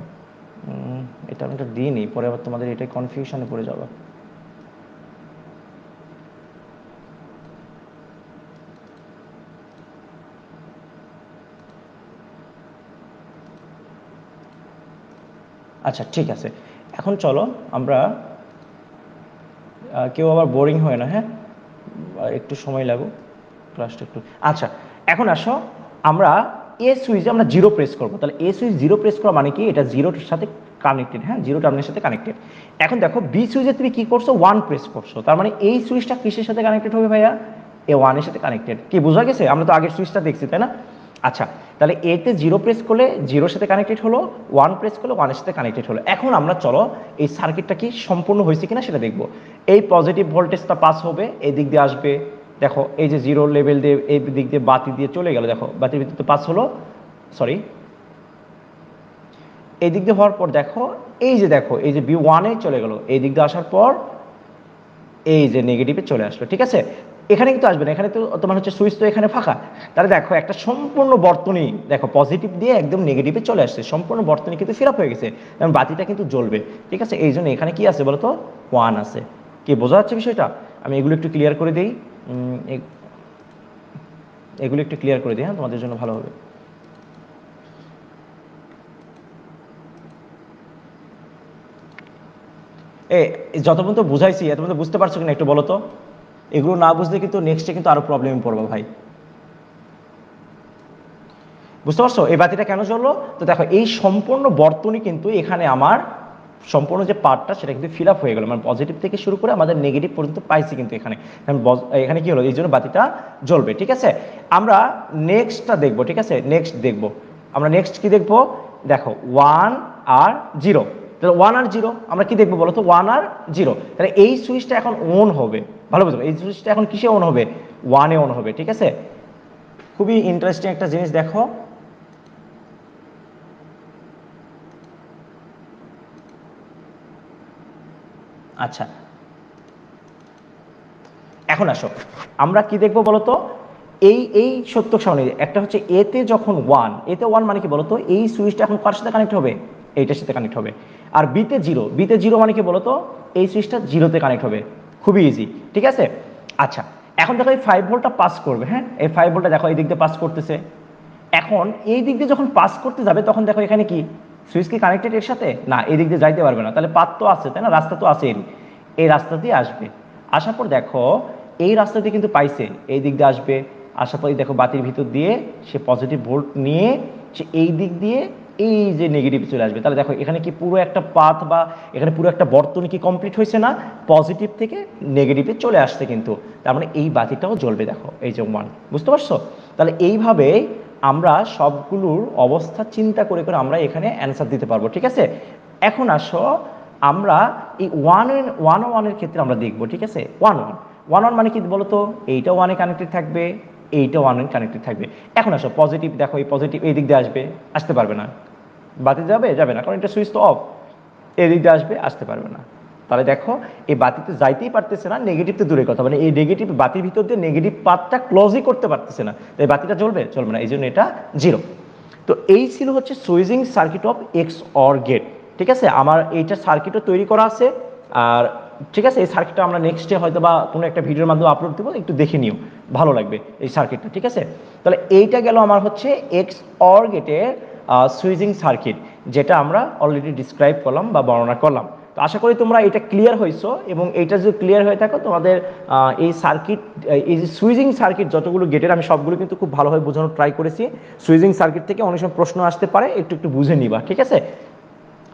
এই টার্মিনালটা নি পরে আবার তোমাদের এটাই কনফিউশনে পড়ে যাবে আচ্ছা ঠিক আছে এখন চলো আমরা কেউ আবার বোরিং হয় না হ্যাঁ একটু সময় লাগুক ক্লাসটা একটু আচ্ছা এখন আসো আমরা এ সুইচে আমরা জিরো প্রেস করবো তাহলে এ সুইচ জিরো প্রেস করা মানে কি এটা জিরোটার সাথে কানেক্টেড হ্যাঁ জিরো টার্মিনের সাথে কানেক্টেড এখন দেখো বি সুইচে তুমি কি করছো ওয়ান প্রেস করছো তার মানে এই সুইচটা কিসের সাথে কানেক্টেড হবে ভাইয়া এ ওয়ানের সাথে কানেক্টেড কি বোঝা গেছে আমরা তো আগের সুইচটা দেখছি তাই না আচ্ছা তাহলে এতে জিরো প্রেস করলে জিরোর সাথে কানেক্টেড হলো ওয়ান প্রেস করলে ওয়ানের সাথে কানেক্টেড হলো এখন আমরা চলো এই সার্কিটটা কি সম্পূর্ণ হয়েছে কিনা সেটা দেখব এই পজিটিভ ভোল্টেজটা পাস হবে এই দিক দিয়ে আসবে দেখো এই যে জিরো লেভেল দিয়ে এই দিক দিয়ে বাতি দিয়ে চলে গেল দেখো বাতির ভিতরে পাস হলো সরি এই দিক দিয়ে হওয়ার পর দেখো এই যে দেখো এই যে বি ওয়ানে চলে গেল এই দিক দিয়ে আসার পর এই যে নেগেটিভে চলে আসলো ঠিক আছে এখানে কিন্তু আসবে না এখানে তো তোমার হচ্ছে সুইচ তো এখানে ফাঁকা তাহলে দেখো একটা সম্পূর্ণ বর্তনী দেখো পজিটিভ দিয়ে একদম নেগেটিভে চলে আসছে সম্পূর্ণ বর্তনী কিন্তু ফিরাপ হয়ে গেছে এবং বাতিটা কিন্তু জ্বলবে ঠিক আছে এই জন্য এখানে কি আছে বলতো ওয়ান আছে কি বোঝা যাচ্ছে বিষয়টা আমি এগুলো একটু ক্লিয়ার করে দিই এগুলো একটু ক্লিয়ার করে দিই হ্যাঁ তোমাদের জন্য ভালো হবে এ যত পর্যন্ত বুঝাইছি এত পর্যন্ত বুঝতে পারছো কিনা একটু বলো তো এগুলো না বুঝলে কিন্তু নেক্সটে কিন্তু আরো প্রবলেমে পড়বো ভাই বুঝতে পারছো এই বাতিটা কেন চললো তো দেখো এই সম্পূর্ণ বর্তনী কিন্তু এখানে আমার সম্পূর্ণ যে পার্টটা সেটা কিন্তু ফিল আপ হয়ে গেল মানে পজিটিভ থেকে শুরু করে আমাদের নেগেটিভ পর্যন্ত পাইছি কিন্তু এখানে এখানে কি হলো এই জন্য বাতিটা জ্বলবে ঠিক আছে আমরা নেক্সটটা দেখবো ঠিক আছে নেক্সট দেখব আমরা নেক্সট কি দেখবো দেখো ওয়ান আর জিরো তাহলে ওয়ান আর জিরো আমরা কি দেখবো বলো তো ওয়ান আর জিরো তাহলে এই সুইচটা এখন অন হবে ভালো বুঝবো এই সুইচটা এখন কিসে অন হবে ওয়ানে অন হবে ঠিক আছে খুবই ইন্টারেস্টিং একটা জিনিস দেখো আচ্ছা এখন আসো আমরা কি দেখবো বলতো এই এই সত্য সামনে একটা হচ্ছে এতে যখন ওয়ান এতে ওয়ান মানে কি বলতো এই সুইচটা এখন কার সাথে কানেক্ট হবে এইটার সাথে কানেক্ট হবে আর বিতে জিরো বিতে জিরো মানে কি বলতো এই সুইচটা জিরোতে কানেক্ট হবে খুবই ইজি ঠিক আছে আচ্ছা এখন দেখো এই ফাইভ ভোল্টটা পাস করবে হ্যাঁ এই ফাইভ ভোল্টটা দেখো এই দিক দিয়ে পাস করতেছে এখন এই দিক দিয়ে যখন পাস করতে যাবে তখন দেখো এখানে কি সুইচ কি কানেক্টেড এর সাথে না এই দিক দিয়ে যাইতে পারবে না তাহলে পাত তো আছে তাই না রাস্তা তো আছে এই রাস্তা দিয়ে আসবে আসার পর দেখো এই রাস্তা দিয়ে কিন্তু পাইছে এই দিক দিয়ে আসবে আসার পর দেখো বাতির ভিতর দিয়ে সে পজিটিভ ভোল্ট নিয়ে সে এই দিক দিয়ে এই যে নেগেটিভ চলে আসবে তাহলে দেখো এখানে কি পুরো একটা পাথ বা এখানে পুরো একটা বর্তন কি কমপ্লিট হয়েছে না পজিটিভ থেকে নেগেটিভে চলে আসছে কিন্তু তার মানে এই বাতিটাও জ্বলবে দেখো এই যে ওয়ান বুঝতে পারছো তাহলে এইভাবে আমরা সবগুলোর অবস্থা চিন্তা করে করে আমরা এখানে অ্যান্সার দিতে পারবো ঠিক আছে এখন আসো আমরা এই ওয়ান ওয়ান ওয়ানের ক্ষেত্রে আমরা দেখবো ঠিক আছে ওয়ান ওয়ান ওয়ান ওয়ান মানে কি বলতো এইটা ওয়ানে কানেক্টেড থাকবে এইটা ওয়ান ওয়ান কানেক্টেড থাকবে এখন আসো পজিটিভ দেখো এই পজিটিভ এই দিক দিয়ে আসবে আসতে পারবে না বাতি যাবে যাবে না কারণ এটা সুইচ তো অফ দিয়ে আসবে আসতে পারবে না তাহলে দেখো এই বাতিতে যাইতেই পারতেছে না নেগেটিভ তো দূরের কথা মানে এই নেগেটিভ বাতির ভিতর দিয়ে নেগেটিভ পাতটা ক্লোজই করতে পারতেছে না তাই বাতিটা চলবে চলবে না এই জন্য এটা জিরো তো এই ছিল হচ্ছে switching circuit of X or gate ঠিক আছে আমার এইটা সার্কিটও তৈরি করা আছে আর ঠিক আছে এই সার্কিটটা আমরা নেক্সটে হয়তো বা কোনো একটা ভিডিওর মাধ্যমে আপলোড দেবো একটু দেখে নিও ভালো লাগবে এই সার্কিটটা ঠিক আছে তাহলে এইটা গেল আমার হচ্ছে এক্স অর গেটের সুইজিং সার্কিট যেটা আমরা অলরেডি ডিসক্রাইব করলাম বা বর্ণনা করলাম তো আশা করি তোমরা এটা ক্লিয়ার হয়েছো এবং এটা যদি ক্লিয়ার হয়ে থাকো তোমাদের এই সার্কিট এই যে সুইজিং সার্কিট যতগুলো গেটের আমি সবগুলো কিন্তু খুব ভালোভাবে বোঝানোর ট্রাই করেছি সুইজিং সার্কিট থেকে অনেক সময় প্রশ্ন আসতে পারে একটু একটু বুঝে নিবা ঠিক আছে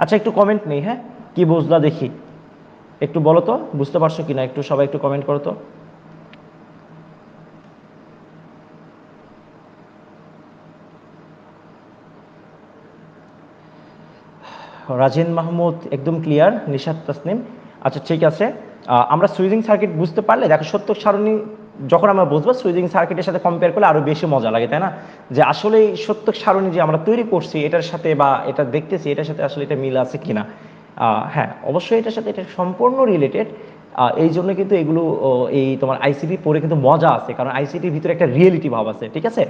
আচ্ছা একটু কমেন্ট নেই হ্যাঁ কি বুঝলা দেখি একটু বলো তো বুঝতে পারছো কি না একটু সবাই একটু কমেন্ট করো তো রাজেন মাহমুদ একদম ক্লিয়ার নিশাদ তাসনিম আচ্ছা ঠিক আছে আমরা সুইজিং সার্কিট বুঝতে পারলে দেখো সত্য সারণী যখন আমরা বুঝবো সুইজিং সার্কিটের সাথে কম্পেয়ার করলে আরও বেশি মজা লাগে তাই না যে আসলে এই সত্য সারণী যে আমরা তৈরি করছি এটার সাথে বা এটা দেখতেছি এটার সাথে আসলে এটা মিল আছে কিনা হ্যাঁ অবশ্যই এটার সাথে এটা সম্পূর্ণ রিলেটেড এই জন্য কিন্তু এগুলো এই তোমার আইসিটি পড়ে কিন্তু মজা আছে কারণ আইসিটির ভিতরে একটা রিয়েলিটি ভাব আছে ঠিক আছে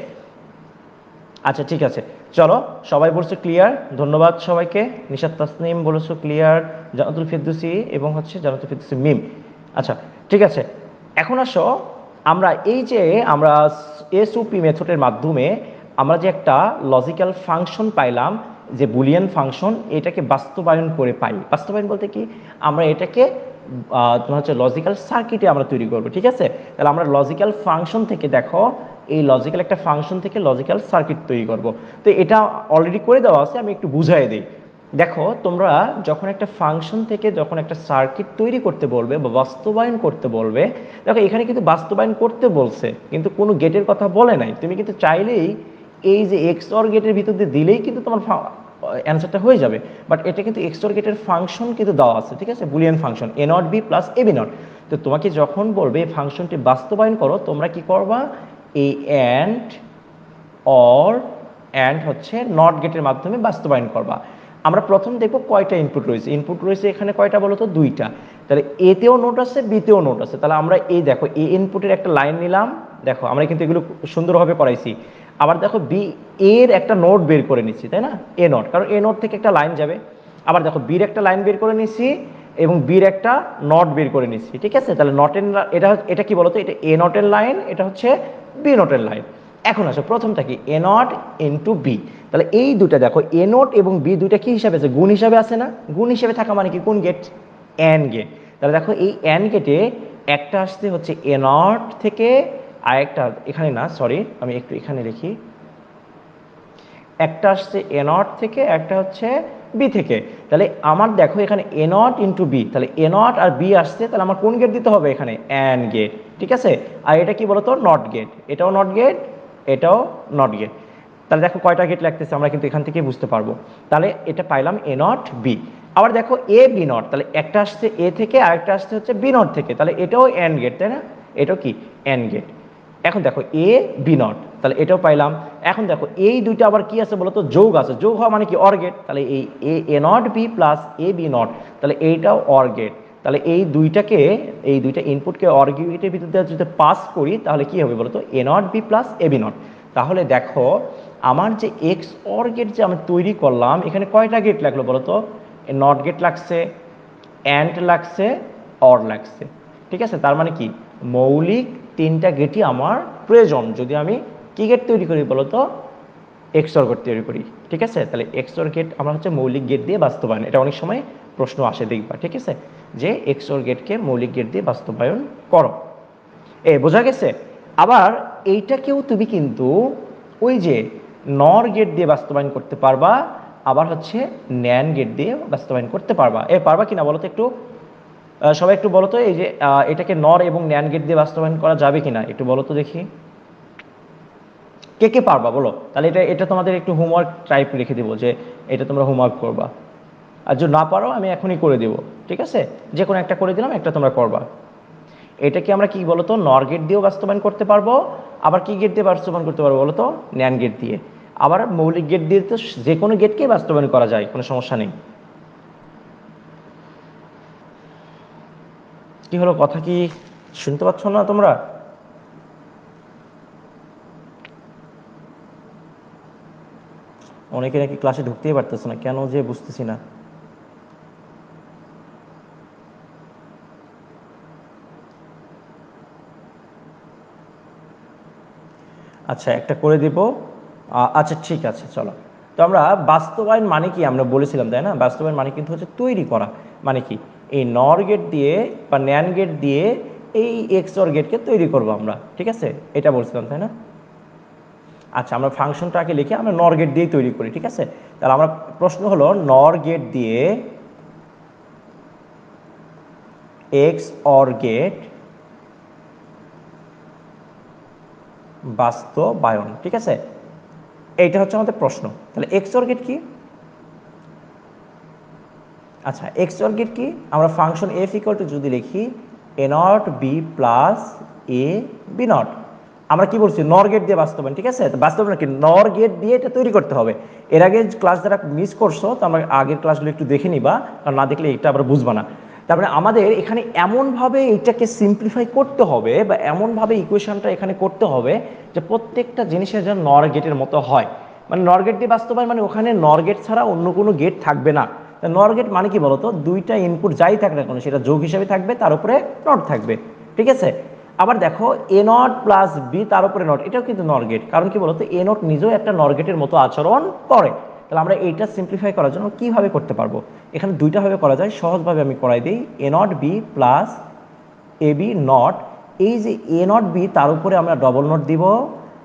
আচ্ছা ঠিক আছে চলো সবাই বলছো ক্লিয়ার ধন্যবাদ সবাইকে নিশাদ তাসনিম বলেছো ক্লিয়ার জানাতুল ফিদ্দুসি এবং হচ্ছে জানাতুল ফিদ্দুসি মিম আচ্ছা ঠিক আছে এখন আসো আমরা এই যে আমরা এসওপি মেথডের মাধ্যমে আমরা যে একটা লজিক্যাল ফাংশন পাইলাম যে বুলিয়ান ফাংশন এটাকে বাস্তবায়ন করে পাই বাস্তবায়ন বলতে কি আমরা এটাকে তোমার হচ্ছে লজিক্যাল সার্কিটে আমরা তৈরি করব ঠিক আছে তাহলে আমরা লজিক্যাল ফাংশন থেকে দেখো এই লজিক্যাল একটা ফাংশন থেকে লজিক্যাল সার্কিট তৈরি করব তো এটা অলরেডি করে দেওয়া আছে আমি একটু বুঝাই দিই দেখো তোমরা যখন একটা ফাংশন থেকে যখন একটা সার্কিট তৈরি করতে বলবে বা বাস্তবায়ন করতে বলবে দেখো এখানে কিন্তু বাস্তবায়ন করতে বলছে কিন্তু কোনো গেটের কথা বলে নাই তুমি কিন্তু চাইলেই এই যে এক্স অর গেটের ভিতর দিয়ে দিলেই কিন্তু তোমার অ্যান্সারটা হয়ে যাবে বাট এটা কিন্তু এক্সর গেটের ফাংশন কিন্তু দেওয়া আছে ঠিক আছে Boolean function A not B plus A B not তো তোমাকে যখন বলবে ফাংশনটি বাস্তবায়ন করো তোমরা কি করবা এই অ্যান্ড অর অ্যান্ড হচ্ছে নট গেটের মাধ্যমে বাস্তবায়ন করবা আমরা প্রথম দেখব কয়টা ইনপুট রয়েছে ইনপুট রয়েছে এখানে কয়টা বলো তো দুইটা তাহলে এতেও নোট আছে বিতেও নোট আছে তাহলে আমরা এই দেখো এ ইনপুটের একটা লাইন নিলাম দেখো আমরা কিন্তু এগুলো সুন্দরভাবে করাইছি আবার দেখো বি এর একটা নোট বের করে নিচ্ছি তাই না এ নোট কারণ এ নোট থেকে একটা লাইন যাবে আবার দেখো বির একটা লাইন বের করে নিচ্ছি এবং বির একটা নট বের করে নিচ্ছি ঠিক আছে তাহলে নটের এটা এটা কি বলতো এটা এ নটের লাইন এটা হচ্ছে বি নটের লাইন এখন আসো প্রথমটা কি A not into B তাহলে এই দুটা দেখো এ নট এবং বি দুইটা কি হিসাবে আছে গুণ হিসাবে আছে না গুণ হিসাবে থাকা মানে কি কোন গেট এন গেট তাহলে দেখো এই এন গেটে একটা আসছে হচ্ছে এ নট থেকে আর একটা এখানে না সরি আমি একটু এখানে লিখি একটা আসছে এ নট থেকে একটা হচ্ছে বি থেকে তাহলে আমার দেখো এখানে এ নট ইন্টু বি তাহলে এ নট আর বি আসছে তাহলে আমার কোন গেট দিতে হবে এখানে অ্যান্ড গেট ঠিক আছে আর এটা কি বলতো নট গেট এটাও নট গেট এটাও নট গেট তাহলে দেখো কয়টা গেট লাগতেছে আমরা কিন্তু এখান থেকে বুঝতে পারবো তাহলে এটা পাইলাম এ নট বি আবার দেখো এ বি নট তাহলে একটা আসছে এ থেকে আর একটা আসছে হচ্ছে বি নট থেকে তাহলে এটাও অ্যান গেট তাই না এটাও কি অ্যান গেট এখন দেখো এ বি নট তাহলে এটাও পাইলাম এখন দেখো এই দুইটা আবার কি আছে বলতো যোগ আছে যোগ হওয়া মানে কি অর্গেট তাহলে এই A A not B plus A B not তাহলে এইটাও অর্গেট তাহলে এই দুইটাকে এই দুইটা ইনপুটকে অর্গেটের ভিতরে যদি পাস করি তাহলে কি হবে বলতো A not B plus A B not তাহলে দেখো আমার যে এক্স অর গেট যে আমি তৈরি করলাম এখানে কয়টা গেট লাগলো বলতো নট গেট লাগছে অ্যান্ড লাগছে অর লাগছে ঠিক আছে তার মানে কি মৌলিক তিনটা গেটই আমার প্রয়োজন যদি আমি কি গেট তৈরি করি বলতো এক্সর গেট তৈরি করি ঠিক আছে তাহলে এক্সর গেট আমরা হচ্ছে মৌলিক গেট দিয়ে বাস্তবায়ন এটা অনেক সময় প্রশ্ন আসে দেখবা ঠিক আছে যে এক্সর গেটকে মৌলিক গেট দিয়ে বাস্তবায়ন করো এ বোঝা গেছে আবার এইটাকেও তুমি কিন্তু ওই যে নর গেট দিয়ে বাস্তবায়ন করতে পারবা আবার হচ্ছে ন্যান গেট দিয়ে বাস্তবায়ন করতে পারবা এ পারবা কিনা বলো তো একটু সবাই একটু বলো তো এই যে এটাকে নর এবং ন্যান গেট দিয়ে বাস্তবায়ন করা যাবে কিনা একটু বলো তো দেখি কে কে পারবা বলো তাহলে এটা এটা তোমাদের একটু হোমওয়ার্ক টাইপ রেখে দেবো যে এটা তোমরা হোমওয়ার্ক করবা আর যদি না পারো আমি এখনই করে দেবো ঠিক আছে যে কোনো একটা করে দিলাম একটা তোমরা করবা এটাকে আমরা কি বলতো নর গেট দিয়েও বাস্তবায়ন করতে পারবো আবার কি গেট দিয়ে বাস্তবায়ন করতে পারবো বলতো ন্যান গেট দিয়ে আবার মৌলিক গেট দিয়ে তো যে কোনো গেটকেই বাস্তবায়ন করা যায় কোনো সমস্যা নেই কি হলো কথা কি শুনতে পাচ্ছ না তোমরা অনেকে নাকি ক্লাসে ঢুকতেই পারতেছে না কেন যে বুঝতেছি না আচ্ছা একটা করে দিব আচ্ছা ঠিক আছে চলো তো আমরা বাস্তবায়ন মানে কি আমরা বলেছিলাম তাই না বাস্তবায়ন মানে কিন্তু হচ্ছে তৈরি করা মানে কি এই নর গেট দিয়ে বা ন্যান গেট দিয়ে এই এক্সর গেটকে তৈরি করব আমরা ঠিক আছে এটা বলছিলাম তাই না আচ্ছা আমরা ফাংশনটাকে লিখে আমরা নর গেট দিয়ে তৈরি করি ঠিক আছে তাহলে আমরা প্রশ্ন হলো নর গেট দিয়ে এক্স অর গেট বাস্তবায়ন ঠিক আছে এইটা হচ্ছে আমাদের প্রশ্ন তাহলে এক্স অর গেট কি আচ্ছা এক্স গেট কি আমরা ফাংশন এফ ইকুয়াল টু যদি লিখি A not B plus A B not আমরা কি বলছি নর গেট দিয়ে বাস্তবায়ন ঠিক আছে বাস্তবায়ন মানে কি নর গেট দিয়ে এটা তৈরি করতে হবে এর আগে ক্লাস যারা মিস করছো তো আমরা আগের ক্লাসগুলো একটু দেখে নিবা কারণ না দেখলে এটা আবার বুঝবা না তারপরে আমাদের এখানে এমনভাবে এটাকে সিম্পলিফাই করতে হবে বা এমনভাবে ইকুয়েশনটা এখানে করতে হবে যে প্রত্যেকটা জিনিসের যেন নর গেটের মতো হয় মানে নর গেট দিয়ে বাস্তবায়ন মানে ওখানে নর গেট ছাড়া অন্য কোনো গেট থাকবে না নর গেট মানে কি বলতো দুইটা ইনপুট যাই থাক না কোনো সেটা যোগ হিসাবে থাকবে তার উপরে নট থাকবে ঠিক আছে আবার দেখো এ নট প্লাস বি তার উপরে নট এটাও কিন্তু নরগেট কারণ কি বলতো এ নট নিজেও একটা নরগেটের মতো আচরণ করে তাহলে আমরা এইটা সিম্পলিফাই করার জন্য কিভাবে করতে পারবো এখানে দুইটাভাবে করা যায় সহজভাবে আমি করাই দিই A not B plus A B not এই যে এ নট বি তার উপরে আমরা ডবল নট দিব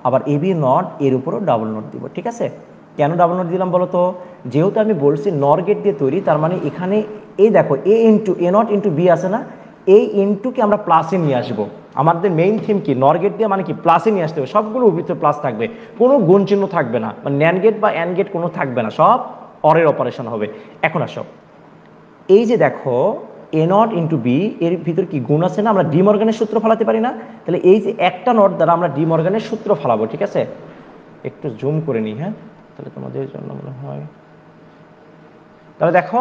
আবার এ বি নট এর উপরেও ডবল নট দিব ঠিক আছে কেন ডাবল নোট দিলাম বলতো যেহেতু আমি বলছি নর গেট দিয়ে তৈরি তার মানে এখানে এই দেখো A into A not into B আছে না এই ইন্টুকে আমরা প্লাসে নিয়ে আসবো আমাদের মেইন থিম কি নর গেট দিয়ে মানে কি প্লাসে নিয়ে আসতে হবে সবগুলো ভিতরে প্লাস থাকবে কোনো গুণ চিহ্ন থাকবে না মানে ন্যান গেট বা অ্যান গেট কোনো থাকবে না সব অরের অপারেশন হবে এখন আসো এই যে দেখো এ নট ইন্টু বি এর ভিতর কি গুণ আছে না আমরা ডি সূত্র ফালাতে পারি না তাহলে এই যে একটা নট দ্বারা আমরা ডি সূত্র ফালাবো ঠিক আছে একটু জুম করে নিই হ্যাঁ তাহলে তোমাদের জন্য মনে হয় তাহলে দেখো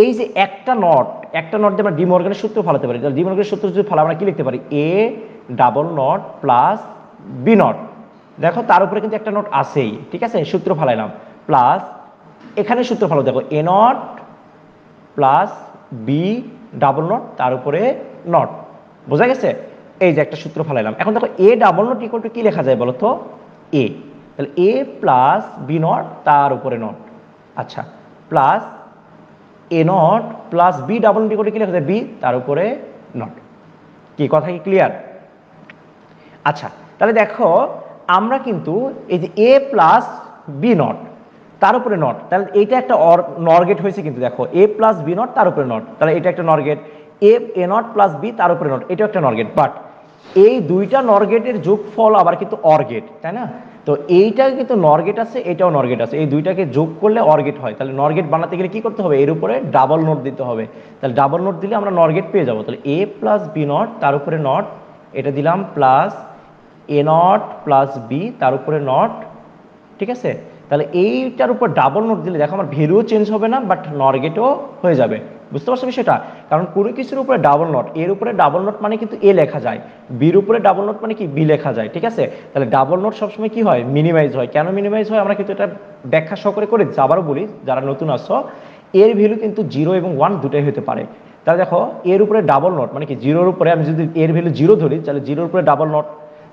এই যে একটা নট একটা নট দিয়ে আমরা ডিমর্গানের সূত্র ফালাতে পারি তাহলে ডিমর্গানের সূত্র যদি ফালা আমরা কি লিখতে পারি A double not plus B not দেখো তার উপরে কিন্তু একটা নোট আছেই ঠিক আছে সূত্র ফালাইলাম প্লাস এখানে সূত্র ফালো দেখো A not plus B double not তার উপরে নট বোঝা গেছে এই যে একটা সূত্র ফালাইলাম এখন দেখো A double not equal to কি লেখা যায় বলতো এ তাহলে এ প্লাস বি নট তার উপরে নট আচ্ছা plus A not plus B double D করে কি লেখা যায় বি তার উপরে নট কি কথা কি ক্লিয়ার আচ্ছা তাহলে দেখো আমরা কিন্তু এই যে এ প্লাস বি নট তার উপরে নট তাহলে এইটা একটা নরগেট হয়েছে কিন্তু দেখো এ প্লাস বি নট তার উপরে নট তাহলে এটা একটা nor gate A A not plus B তার উপরে নট এটা একটা নরগেট বাট এই দুইটা নরগেটের যোগফল আবার কিন্তু অরগেট তাই না তো এইটা কিন্তু নরগেট আছে এটাও নরগেট আছে এই দুইটাকে যোগ করলে অর্গেট হয় তাহলে নরগেট বানাতে গেলে কি করতে হবে এর উপরে ডাবল নোট দিতে হবে তাহলে ডাবল নোট দিলে আমরা নরগেট পেয়ে যাবো তাহলে এ প্লাস বি নট তার উপরে নট এটা দিলাম plus A not plus B তার উপরে নট ঠিক আছে তাহলে এইটার উপর ডাবল নোট দিলে দেখো আমার ভ্যালুও চেঞ্জ হবে না বাট নরগেটও হয়ে যাবে বুঝতে পারছো বিষয়টা কারণ কোনো কিছুর উপরে ডাবল নট এর উপরে ডাবল নট মানে কিন্তু এ লেখা যায় বির উপরে ডাবল নট মানে কি বি লেখা যায় ঠিক আছে তাহলে ডাবল নট সবসময় কি হয় মিনিমাইজ হয় কেন মিনিমাইজ হয় আমরা কিন্তু এটা ব্যাখ্যা সহকারে করে যাবারও বলি যারা নতুন আসছো এর ভ্যালু কিন্তু জিরো এবং ওয়ান দুটাই হতে পারে তাহলে দেখো এর উপরে ডাবল নট মানে কি জিরোর উপরে আমি যদি এর ভ্যালু জিরো ধরি তাহলে জিরোর উপরে ডাবল নট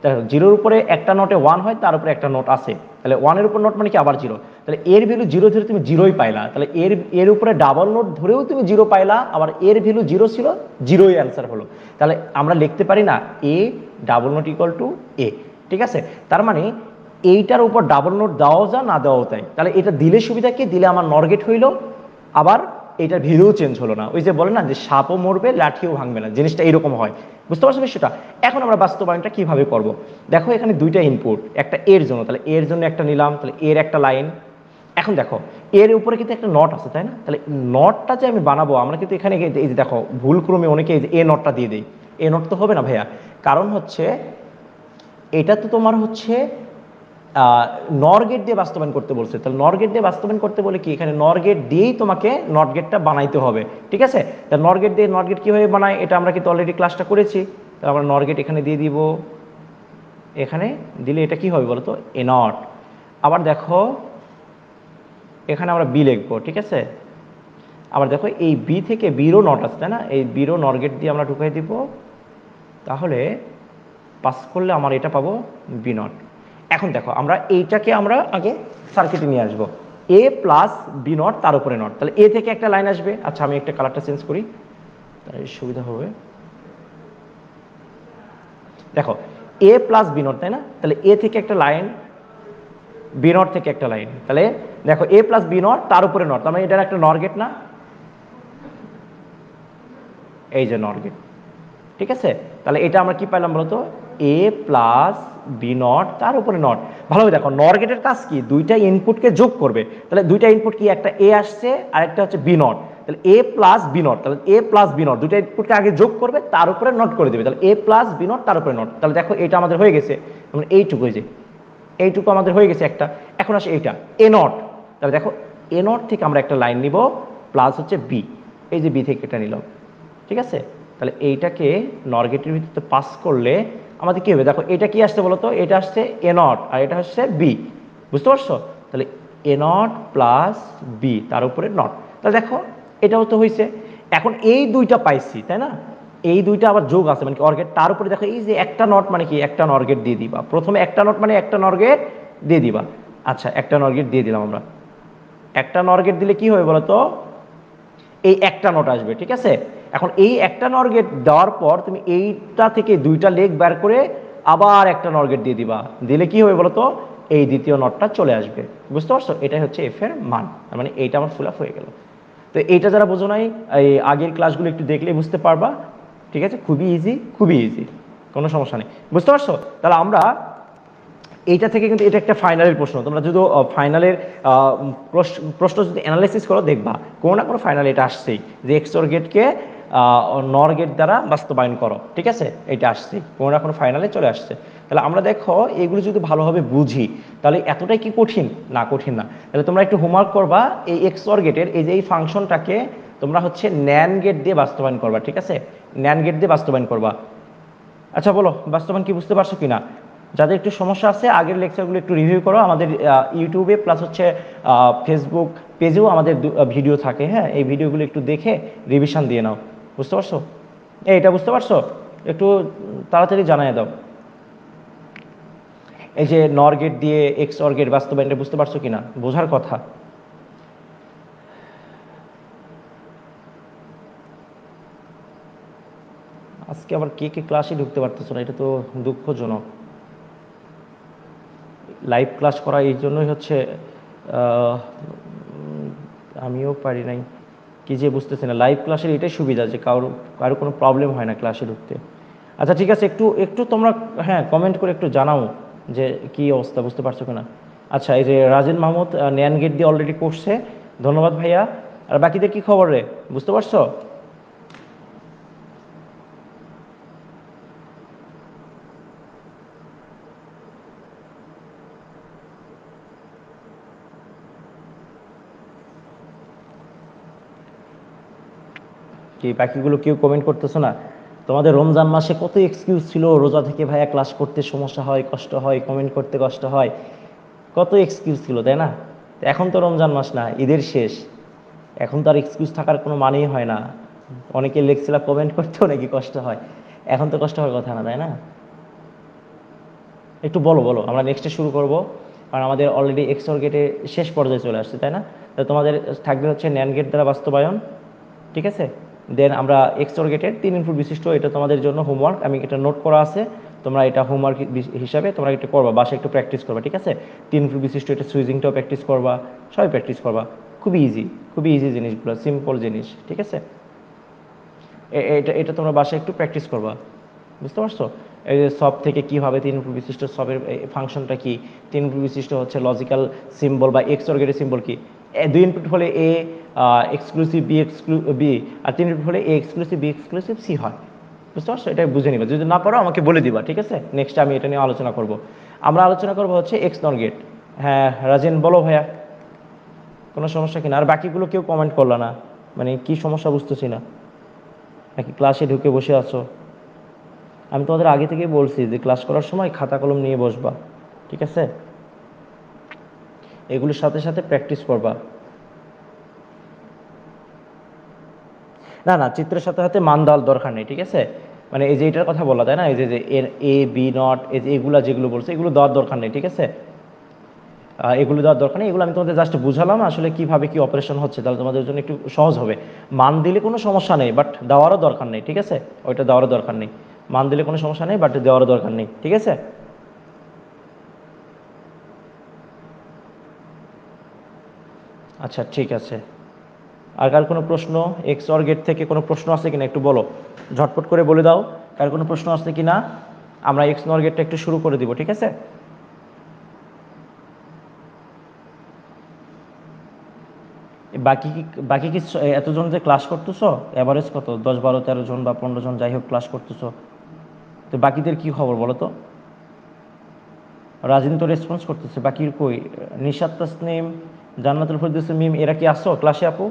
দেখো জিরোর উপরে একটা নোটে ওয়ান হয় তার উপরে একটা নোট আছে তাহলে ওয়ানের উপর নোট মানে কি আবার জিরো তাহলে এর ভ্যালু জিরো ধরে তুমি জিরোই পাইলা তাহলে এর এর উপরে ডাবল নোট ধরেও তুমি জিরো পাইলা আবার এর ভ্যালু জিরো ছিল জিরোই অ্যান্সার হলো তাহলে আমরা লিখতে পারি না A double not equal to A ঠিক আছে তার মানে এইটার উপর ডাবল নোট দেওয়াও যা না দেওয়াও তাই তাহলে এটা দিলে সুবিধা কি দিলে আমার নরগেট হইল আবার এটার ভিউও চেঞ্জ হলো না ওই যে বলে না যে সাপও মরবে লাঠিও ভাঙবে না জিনিসটা এরকম হয় বুঝতে পারছো বিষয়টা এখন আমরা বাস্তবায়নটা কিভাবে করব। দেখো এখানে দুইটা ইনপুট একটা এর জন্য তাহলে এর জন্য একটা নিলাম তাহলে এর একটা লাইন এখন দেখো এর উপরে কিন্তু একটা নট আছে তাই না তাহলে নটটা যে আমি বানাবো আমরা কিন্তু এখানে এই যে দেখো ভুল ক্রমে অনেকে এই যে এ নটটা দিয়ে দিই এ নট তো হবে না ভাইয়া কারণ হচ্ছে এটা তো তোমার হচ্ছে নরগেট দিয়ে বাস্তবায়ন করতে বলছে তাহলে নরগেট দিয়ে বাস্তবায়ন করতে বলে কি এখানে নরগেট দিয়েই তোমাকে নটগেটটা বানাইতে হবে ঠিক আছে তাহলে নরগেট দিয়ে নটগেট কীভাবে বানায় এটা আমরা কিন্তু অলরেডি ক্লাসটা করেছি তাহলে আমরা নরগেট এখানে দিয়ে দিব এখানে দিলে এটা কি হবে বলো তো এ নট আবার দেখো এখানে আমরা বি লিখবো ঠিক আছে আবার দেখো এই বি থেকে বিরো নট আছে তাই না এই বিরো নরগেট দিয়ে আমরা ঢুকাই দিব তাহলে পাস করলে আমার এটা পাবো বি নট এখন দেখো আমরা এইটাকে আমরা আগে সার্কিটে নিয়ে আসবো এ প্লাস বি নট তার উপরে নট তাহলে এ থেকে একটা লাইন আসবে আচ্ছা আমি একটা কালারটা চেঞ্জ করি তাহলে সুবিধা হবে দেখো এ প্লাস বি নট তাই না তাহলে এ থেকে একটা লাইন বি নট থেকে একটা লাইন তাহলে দেখো এ প্লাস বি নট তার উপরে নট তার মানে এটার একটা নর গেট না এই যে নর গেট ঠিক আছে তাহলে এটা আমরা কি পাইলাম বলতো এ প্লাস বি নট তার উপরে নট ভালোভাবে দেখো নর গেটের কাজ কি দুইটা ইনপুটকে যোগ করবে তাহলে দুইটা ইনপুট কি একটা এ আসছে আর একটা হচ্ছে বি নট তাহলে এ প্লাস বি নট তাহলে এ প্লাস বি নট দুইটা ইনপুটকে আগে যোগ করবে তার উপরে নট করে দেবে তাহলে এ প্লাস বি নট তার উপরে নট তাহলে দেখো এটা আমাদের হয়ে গেছে মানে এইটুকু যে এইটুকু আমাদের হয়ে গেছে একটা এখন আসে এইটা এ নট তাহলে দেখো এ নট থেকে আমরা একটা লাইন নিব প্লাস হচ্ছে বি এই যে বি থেকে এটা নিলাম ঠিক আছে তাহলে এইটাকে নরগেটের ভিতরে পাস করলে আমাদের কী হবে দেখো এটা কি আসছে বলতো এটা আসছে এ নট আর এটা হচ্ছে বি বুঝতে পারছো তাহলে এ নট প্লাস বি তার উপরে নট তাহলে দেখো এটাও তো হয়েছে এখন এই দুইটা পাইছি তাই না এই দুইটা আবার যোগ আছে মানে অর্গেট তার উপরে দেখো এই যে একটা নট মানে কি একটা নর্গেট দিয়ে দিবা প্রথমে একটা নট মানে একটা নর্গেট দিয়ে দিবা আচ্ছা একটা নর্গেট দিয়ে দিলাম আমরা একটা নর্গেট দিলে কি হবে বলো তো এই একটা নট আসবে ঠিক আছে এখন এই একটা নরগেট দেওয়ার পর তুমি এইটা থেকে দুইটা লেগ বের করে আবার একটা নরগেট দিয়ে দিবা দিলে কি হবে বলতো এই দ্বিতীয় নটটা চলে আসবে বুঝতে পারছো এটাই হচ্ছে এফ এর মান মানে এইটা আমার ফুল আপ হয়ে গেল তো এইটা যারা বোঝো নাই এই আগের ক্লাসগুলো একটু দেখলে বুঝতে পারবা ঠিক আছে খুবই ইজি খুবই ইজি কোনো সমস্যা নেই বুঝতে পারছো তাহলে আমরা এইটা থেকে কিন্তু এটা একটা ফাইনালের প্রশ্ন তোমরা যদি ফাইনালের প্রশ্ন যদি অ্যানালাইসিস করো দেখবা কোনো না কোনো ফাইনাল এটা আসছেই যে এক্সটর গেটকে নর গেট দ্বারা বাস্তবায়ন করো ঠিক আছে এটা আসছে কোনো এখন ফাইনালে চলে আসছে তাহলে আমরা দেখো এগুলো যদি ভালোভাবে বুঝি তাহলে এতটাই কি কঠিন না কঠিন না তাহলে তোমরা একটু হোমওয়ার্ক করবা এই এক্সর গেটের এই যে এই ফাংশনটাকে তোমরা হচ্ছে ন্যান গেট দিয়ে বাস্তবায়ন করবা ঠিক আছে ন্যান গেট দিয়ে বাস্তবায়ন করবা আচ্ছা বলো বাস্তবায়ন কি বুঝতে পারছো কি না যাদের একটু সমস্যা আছে আগের লেকচারগুলো একটু রিভিউ করো আমাদের ইউটিউবে প্লাস হচ্ছে ফেসবুক পেজেও আমাদের ভিডিও থাকে হ্যাঁ এই ভিডিওগুলো একটু দেখে রিভিশন দিয়ে নাও বুঝতে পারছো এই এটা বুঝতে পারছো একটু তাড়াতাড়ি জানাই দাও এই যে নর গেট দিয়ে এক্স অর গেট বাস্তবায়নটা বুঝতে পারছো কিনা বোঝার কথা আজকে আবার কে কে ক্লাসে ঢুকতে পারতেছো না এটা তো দুঃখজনক লাইভ ক্লাস করা এই জন্যই হচ্ছে আমিও পারি নাই কি যে বুঝতেছে না লাইভ ক্লাসের এটাই সুবিধা যে কারো কারো কোনো প্রবলেম হয় না ক্লাসে ঢুকতে আচ্ছা ঠিক আছে একটু একটু তোমরা হ্যাঁ কমেন্ট করে একটু জানাও যে কি অবস্থা বুঝতে পারছো কিনা আচ্ছা এই যে রাজেন মাহমুদ ন্যান গেট দিয়ে অলরেডি করছে ধন্যবাদ ভাইয়া আর বাকিদের কি খবর রে বুঝতে পারছো কি বাকিগুলো কেউ কমেন্ট করতেছো না তোমাদের রমজান মাসে কত এক্সকিউজ ছিল রোজা থেকে ভাইয়া ক্লাস করতে সমস্যা হয় কষ্ট হয় কমেন্ট করতে কষ্ট হয় কত এক্সকিউজ ছিল তাই না এখন তো রমজান মাস না ঈদের শেষ এখন তো আর এক্সকিউজ থাকার কোনো মানেই হয় না অনেকে লেখছিলা কমেন্ট করতেও নাকি কষ্ট হয় এখন তো কষ্ট হওয়ার কথা না তাই না একটু বলো বলো আমরা নেক্সটে শুরু করব কারণ আমাদের অলরেডি এক্সর গেটে শেষ পর্যায়ে চলে আসছে তাই না তো তোমাদের থাকবে হচ্ছে ন্যান গেট দ্বারা বাস্তবায়ন ঠিক আছে দেন আমরা এক্সটর গেটের তিন ইনপুট বিশিষ্ট এটা তোমাদের জন্য হোমওয়ার্ক আমি এটা নোট করা আছে তোমরা এটা হোমওয়ার্ক হিসাবে তোমরা এটা করবা বাসায় একটু প্র্যাকটিস করবা ঠিক আছে তিন ইনপুট বিশিষ্ট এটা সুইজিংটাও প্র্যাকটিস করবা সবাই প্র্যাকটিস করবা খুবই ইজি খুবই ইজি জিনিসগুলো সিম্পল জিনিস ঠিক আছে এটা এটা তোমরা বাসায় একটু প্র্যাকটিস করবা বুঝতে পারছো এই যে সব থেকে কীভাবে তিন ইনপুট বিশিষ্ট সবের ফাংশনটা কি তিন ইনপুট বিশিষ্ট হচ্ছে লজিক্যাল সিম্বল বা এক্স অর্গেটের সিম্বল কি দুই ইনপুট হলে A exclusive B exclusive B আর আলটিমেট হলে A exclusive B exclusive C হয় বুঝতে পারছো এটা বুঝে নিবে যদি না পারো আমাকে বলে দিবা ঠিক আছে নেক্সট আমি এটা নিয়ে আলোচনা করব আমরা আলোচনা করবো হচ্ছে এক্স নর গেট হ্যাঁ রাজেন বলো ভাইয়া কোনো সমস্যা কিনা আর বাকিগুলো কেউ কমেন্ট করলো না মানে কি সমস্যা বুঝতেছি না নাকি ক্লাসে ঢুকে বসে আছো আমি তোমাদের আগে থেকে বলছি যে ক্লাস করার সময় খাতা কলম নিয়ে বসবা ঠিক আছে এগুলোর সাথে সাথে প্র্যাকটিস করবা না না চিত্রের সাথে সাথে মান দেওয়ার দরকার নেই ঠিক আছে মানে এই যে এটার কথা বলা যায় না এই যে যে এর এ বি নট এই যে এগুলা যেগুলো বলছে এগুলো দেওয়ার দরকার নেই ঠিক আছে এগুলো দেওয়ার দরকার নেই এগুলো আমি তোমাদের জাস্ট বুঝালাম আসলে কিভাবে কি অপারেশন হচ্ছে তাহলে তোমাদের জন্য একটু সহজ হবে মান দিলে কোনো সমস্যা নেই বাট দেওয়ারও দরকার নেই ঠিক আছে ওইটা দেওয়ারও দরকার নেই মান দিলে কোনো সমস্যা নেই বাট দেওয়ারও দরকার নেই ঠিক আছে আচ্ছা ঠিক আছে আর কার কোনো প্রশ্ন এক্স অর গেট থেকে কোনো প্রশ্ন আছে কিনা একটু বলো ঝটপট করে বলে দাও কার কোনো প্রশ্ন আছে কি না আমরা এক্স নর গেটটা একটু শুরু করে দিব ঠিক আছে বাকি বাকি কি এতজন যে ক্লাস করতেছ অ্যাভারেজ কত দশ বারো তেরো জন বা পনেরো জন যাই হোক ক্লাস করতেছ তো বাকিদের কি খবর বলো তো রাজিন তো রেসপন্স করতেছে বাকির কই নিশাত তাসনিম জান্নাতুল ফরদুস মিম এরা কি আসো ক্লাসে আপু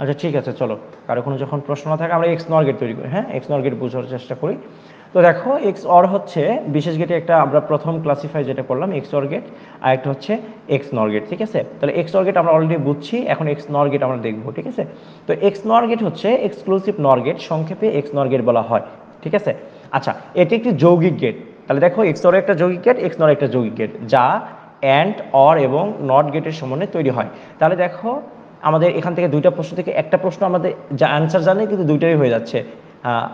আচ্ছা ঠিক আছে চলো কারো কোনো যখন প্রশ্ন না থাকে আমরা এক্স নর গেট তৈরি করি হ্যাঁ এক্স নর গেট বোঝার চেষ্টা করি তো দেখো এক্স অর হচ্ছে বিশেষ গেটে একটা আমরা প্রথম ক্লাসিফাই যেটা করলাম এক্স অর গেট আর একটা হচ্ছে এক্স নর গেট ঠিক আছে তাহলে এক্স অর গেট আমরা অলরেডি বুঝছি এখন এক্স নর গেট আমরা দেখবো ঠিক আছে তো এক্স নর গেট হচ্ছে এক্সক্লুসিভ নর গেট সংক্ষেপে এক্স নর গেট বলা হয় ঠিক আছে আচ্ছা এটি একটি যৌগিক গেট তাহলে দেখো এক্স অর একটা যৌগিক গেট এক্স নর একটা যৌগিক গেট যা অ্যান্ড অর এবং নট গেটের সমন্বয়ে তৈরি হয় তাহলে দেখো আমাদের এখান থেকে দুইটা প্রশ্ন থেকে একটা প্রশ্ন আমাদের যা অ্যান্সার জানে কিন্তু দুইটাই হয়ে যাচ্ছে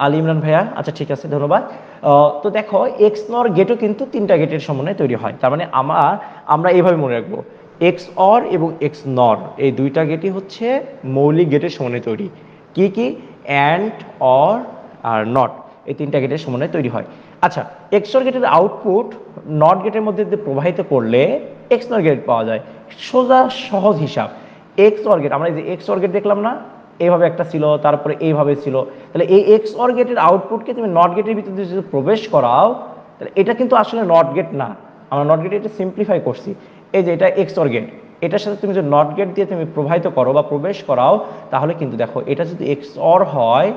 আলী ইমরান ভাইয়া আচ্ছা ঠিক আছে ধন্যবাদ তো দেখো এক্স নর গেটও কিন্তু তিনটা গেটের সমন্বয়ে তৈরি হয় তার মানে আমার আমরা এইভাবে মনে রাখবো এক্স অর এবং এক্স নর এই দুইটা গেটই হচ্ছে মৌলিক গেটের সমন্বয়ে তৈরি কি কি অ্যান্ড অর আর নট এই তিনটা গেটের সমন্বয়ে তৈরি হয় আচ্ছা এক্স অর গেটের আউটপুট নট গেটের মধ্যে প্রবাহিত করলে এক্স নর গেট পাওয়া যায় সোজা সহজ হিসাব এক্স ওর গেট আমরা এই যে এক্স ওর গেট দেখলাম না এইভাবে একটা ছিল তারপরে এইভাবে ছিল তাহলে এই এক্স ওর গেটের আউটপুটকে তুমি নট গেটের ভিতরে যদি প্রবেশ করাও তাহলে এটা কিন্তু আসলে নট গেট না আমরা নট গেট এটা সিম্পলিফাই করছি এই যে এটা এক্স ওর গেট এটার সাথে তুমি যদি নট গেট দিয়ে তুমি প্রবাহিত করো বা প্রবেশ করাও তাহলে কিন্তু দেখো এটা যদি এক্স অর হয়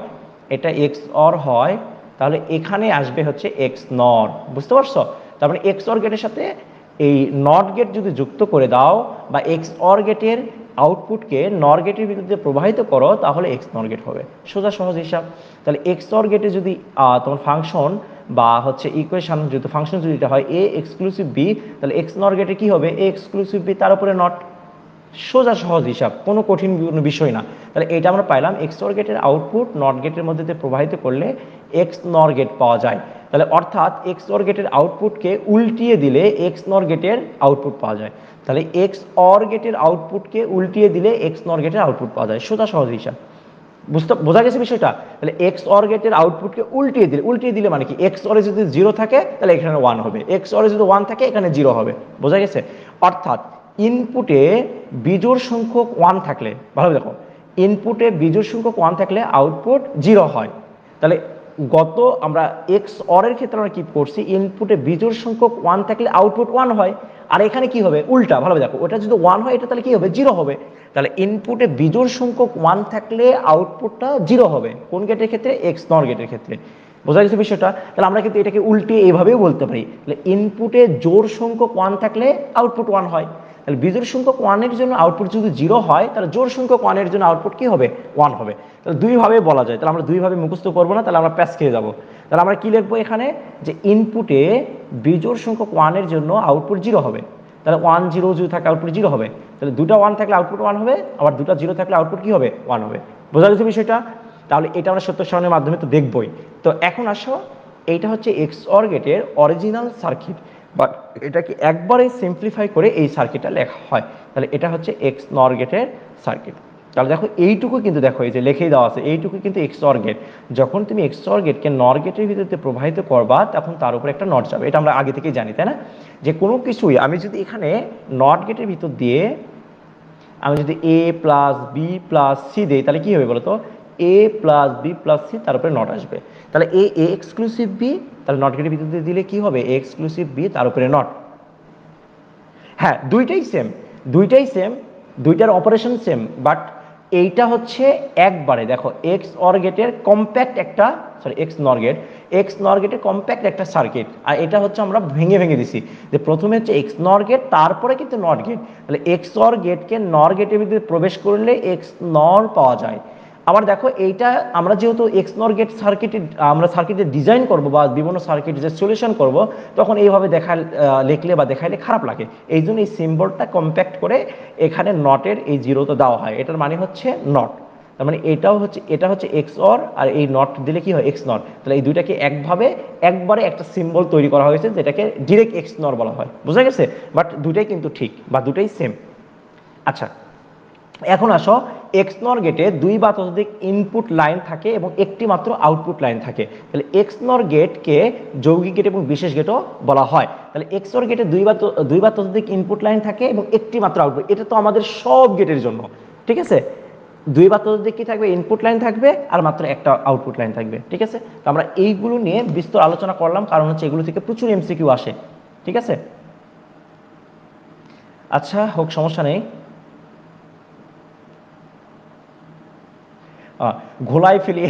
এটা এক্স অর হয় তাহলে এখানে আসবে হচ্ছে এক্স নট বুঝতে পারছো তারপরে এক্স ওর গেটের সাথে এই নট গেট যদি যুক্ত করে দাও বা এক্স অর গেটের আউটপুটকে নর গেটের বিরুদ্ধে প্রবাহিত করো তাহলে এক্স নর গেট হবে সোজা সহজ হিসাব তাহলে এক্স অর গেটে যদি তোমার ফাংশন বা হচ্ছে ইকুয়েশন যদি ফাংশন যদি এটা হয় এ এক্সক্লুসিভ বি তাহলে এক্স নর গেটে কী হবে এ এক্সক্লুসিভ বি তার উপরে নট সোজা সহজ হিসাব কোনো কঠিন কোনো বিষয় না তাহলে এটা আমরা পাইলাম এক্স অর গেটের আউটপুট নট গেটের মধ্যে প্রবাহিত করলে এক্স নর গেট পাওয়া যায় তাহলে অর্থাৎ এক্স অর গেটের আউটপুটকে উল্টিয়ে দিলে এক্স নর গেটের আউটপুট পাওয়া যায় তাহলে এক্স অর গেটের আউটপুটকে উল্টিয়ে দিলে এক্স নর গেটের আউটপুট পাওয়া যায় সোজা সহজ হিসাব বুঝতে বোঝা গেছে বিষয়টা তাহলে এক্স অর গেটের আউটপুটকে উল্টিয়ে দিলে উল্টিয়ে দিলে মানে কি এক্স অরে যদি জিরো থাকে তাহলে এখানে ওয়ান হবে এক্স অরে যদি ওয়ান থাকে এখানে জিরো হবে বোঝা গেছে অর্থাৎ ইনপুটে বিজোর সংখ্যক ওয়ান থাকলে ভালো দেখো ইনপুটে বিজোর সংখ্যক ওয়ান থাকলে আউটপুট জিরো হয় তাহলে গত আমরা এক্স অরের ক্ষেত্রে আমরা কি করছি ইনপুটে বিজোর সংখ্যক ওয়ান থাকলে আউটপুট ওয়ান হয় আর এখানে কি হবে উল্টা ভালোভাবে দেখো ওটা যদি ওয়ান হয় এটা তাহলে কি হবে জিরো হবে তাহলে ইনপুটে বিজোর সংখ্যক ওয়ান থাকলে আউটপুটটা জিরো হবে কোন গেটের ক্ষেত্রে এক্স নর গেটের ক্ষেত্রে বোঝা গেছে বিষয়টা তাহলে আমরা কিন্তু এটাকে উল্টে এইভাবেও বলতে পারি তাহলে ইনপুটে জোর সংখ্যক ওয়ান থাকলে আউটপুট ওয়ান হয় তাহলে বিজোড় সংখ্যক ওয়ানের জন্য আউটপুট যদি জিরো হয় তাহলে জোর সংখ্যক ওয়ানের জন্য আউটপুট কী হবে ওয়ান হবে তাহলে দুইভাবে বলা যায় তাহলে আমরা দুইভাবে মুখস্থ করবো না তাহলে আমরা প্যাস খেয়ে যাবো তাহলে আমরা কী লিখবো এখানে যে ইনপুটে বিজোড় সংখ্যক ওয়ানের জন্য আউটপুট জিরো হবে তাহলে ওয়ান জিরো যদি থাকে আউটপুট জিরো হবে তাহলে দুটা ওয়ান থাকলে আউটপুট ওয়ান হবে আবার দুটা জিরো থাকলে আউটপুট কী হবে ওয়ান হবে বোঝা গেছে বিষয়টা তাহলে এটা আমরা সত্য সারণের মাধ্যমে তো দেখবই তো এখন আসো এইটা হচ্ছে এক্স অর গেটের অরিজিনাল সার্কিট বাট এটাকে একবারে সিম্পলিফাই করে এই সার্কিটটা লেখা হয় তাহলে এটা হচ্ছে এক্স নর গেটের সার্কিট তাহলে দেখো এইটুকু কিন্তু দেখো এই যে লেখেই দেওয়া আছে এইটুকু কিন্তু এক্সর গেট যখন তুমি এক্সর গেটকে নর গেটের ভিতরে প্রবাহিত করবা তখন তার উপর একটা নট যাবে এটা আমরা আগে থেকেই জানি তাই না যে কোনো কিছুই আমি যদি এখানে নট গেটের ভিতর দিয়ে আমি যদি A plus B plus C দিই তাহলে কী হবে বলতো A plus B plus C তার উপরে নট আসবে তাহলে এ এক্সক্লুসিভ বি তাহলে নট গেটের ভিতর দিয়ে দিলে কি হবে এক্সক্লুসিভ বি তার উপরে নট হ্যাঁ দুইটাই সেম দুইটাই সেম দুইটার অপারেশন সেম বাট এইটা হচ্ছে একবারে দেখো এক্স অর গেটের কম্প্যাক্ট একটা sorry X nor gate X nor গেটের কম্প্যাক্ট একটা সার্কিট আর এটা হচ্ছে আমরা ভেঙে ভেঙে দিছি যে প্রথমে হচ্ছে এক্স নর গেট তারপরে কিন্তু নট গেট তাহলে এক্স অর গেটকে নর গেটের ভিতরে প্রবেশ করলে এক্স নর পাওয়া যায় আবার দেখো এইটা আমরা যেহেতু এক্সনর গেট সার্কিটে আমরা সার্কিটে ডিজাইন করব বা বিভিন্ন সার্কিট যে সলিউশন করব তখন এইভাবে দেখা লিখলে বা দেখাইলে খারাপ লাগে এই জন্য এই সিম্বলটা কম্প্যাক্ট করে এখানে নটের এই জিরোতে দেওয়া হয় এটার মানে হচ্ছে নট তার মানে এটাও হচ্ছে এটা হচ্ছে এক্স অর আর এই নট দিলে কি হয় এক্স নট তাহলে এই দুইটাকে একভাবে একবারে একটা সিম্বল তৈরি করা হয়েছে যেটাকে ডিরেক্ট এক্স নর বলা হয় বুঝা গেছে বাট দুটাই কিন্তু ঠিক বা দুটাই সেম আচ্ছা এখন আসো এক্স নর গেটে দুই বা ততোধিক ইনপুট লাইন থাকে এবং একটি মাত্র আউটপুট লাইন থাকে তাহলে এক্স নর গেটকে যৌগিক গেট এবং বিশেষ গেটও বলা হয় তাহলে এক্স নর গেটে দুই বা দুই বা ততোধিক ইনপুট লাইন থাকে এবং একটি মাত্র আউটপুট এটা তো আমাদের সব গেটের জন্য ঠিক আছে দুই বা ততোধিক কি থাকবে ইনপুট লাইন থাকবে আর মাত্র একটা আউটপুট লাইন থাকবে ঠিক আছে তো আমরা এইগুলো নিয়ে বিস্তর আলোচনা করলাম কারণ হচ্ছে এগুলো থেকে প্রচুর এমসিকিউ আসে ঠিক আছে আচ্ছা হোক সমস্যা নেই ঘোলায় ফেলি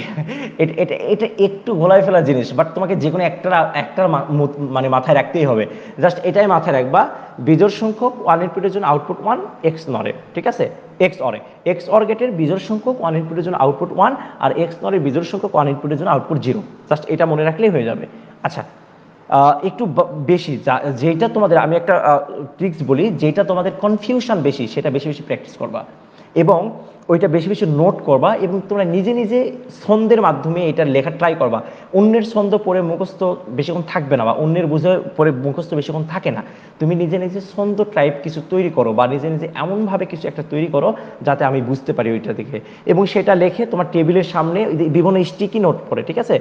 এটা এটা একটু ঘোলায় ফেলা জিনিস বাট তোমাকে যে কোনো একটা একটার মানে মাথায় রাখতেই হবে জাস্ট এটাই মাথায় রাখবা বিজোর সংখ্যক ওয়ান ইনপুটের জন্য আউটপুট ওয়ান এক্স নরে ঠিক আছে এক্স অরে এক্স অর গেটের বিজোর সংখ্যক ওয়ান ইনপুটের জন্য আউটপুট ওয়ান আর এক্স নরে বিজোর সংখ্যক ওয়ান ইনপুটের জন্য আউটপুট জিরো জাস্ট এটা মনে রাখলেই হয়ে যাবে আচ্ছা একটু বেশি যেটা তোমাদের আমি একটা ট্রিক্স বলি যেটা তোমাদের কনফিউশন বেশি সেটা বেশি বেশি প্র্যাকটিস করবা এবং ওইটা বেশি বেশি নোট করবা এবং তোমরা নিজে নিজে ছন্দের মাধ্যমে এটা লেখা ট্রাই করবা অন্যের ছন্দ পড়ে মুখস্থ বেশিক্ষণ থাকবে না বা অন্যের বুঝে পড়ে মুখস্থ বেশিক্ষণ থাকে না তুমি নিজে নিজে ছন্দ টাইপ কিছু তৈরি করো বা নিজে নিজে এমনভাবে কিছু একটা তৈরি করো যাতে আমি বুঝতে পারি ওইটা দেখে এবং সেটা লেখে তোমার টেবিলের সামনে বিভিন্ন স্টিকি নোট পড়ে ঠিক আছে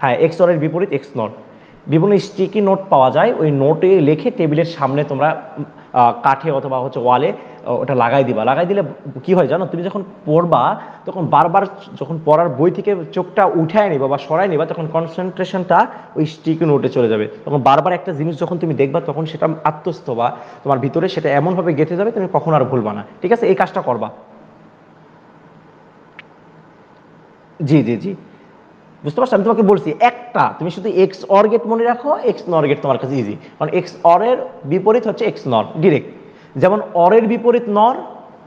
হ্যাঁ এক্স অরের বিপরীত এক্স নোট বিভিন্ন স্টিকি নোট পাওয়া যায় ওই নোটে লেখে টেবিলের সামনে তোমরা কাঠে অথবা হচ্ছে ওয়ালে ওটা লাগাই দিবা লাগাই দিলে কি হয় জানো তুমি যখন পড়বা তখন বারবার যখন পড়ার বই থেকে চোখটা উঠায় নিবা বা সরাই নিবা তখন কনসেন্ট্রেশনটা ওই স্টিক নোটে চলে যাবে তখন বারবার একটা জিনিস যখন তুমি দেখবা তখন সেটা আত্মস্থ বা তোমার ভিতরে সেটা এমনভাবে গেঁথে যাবে তুমি কখন আর ভুলবা না ঠিক আছে এই কাজটা করবা জি জি জি বুঝতে পারছো আমি তোমাকে বলছি একটা তুমি শুধু এক্স অর গেট মনে রাখো এক্স নর গেট তোমার কাছে ইজি কারণ এক্স অর এর বিপরীত হচ্ছে এক্স নর ডিরেক্ট যেমন অরের বিপরীত নর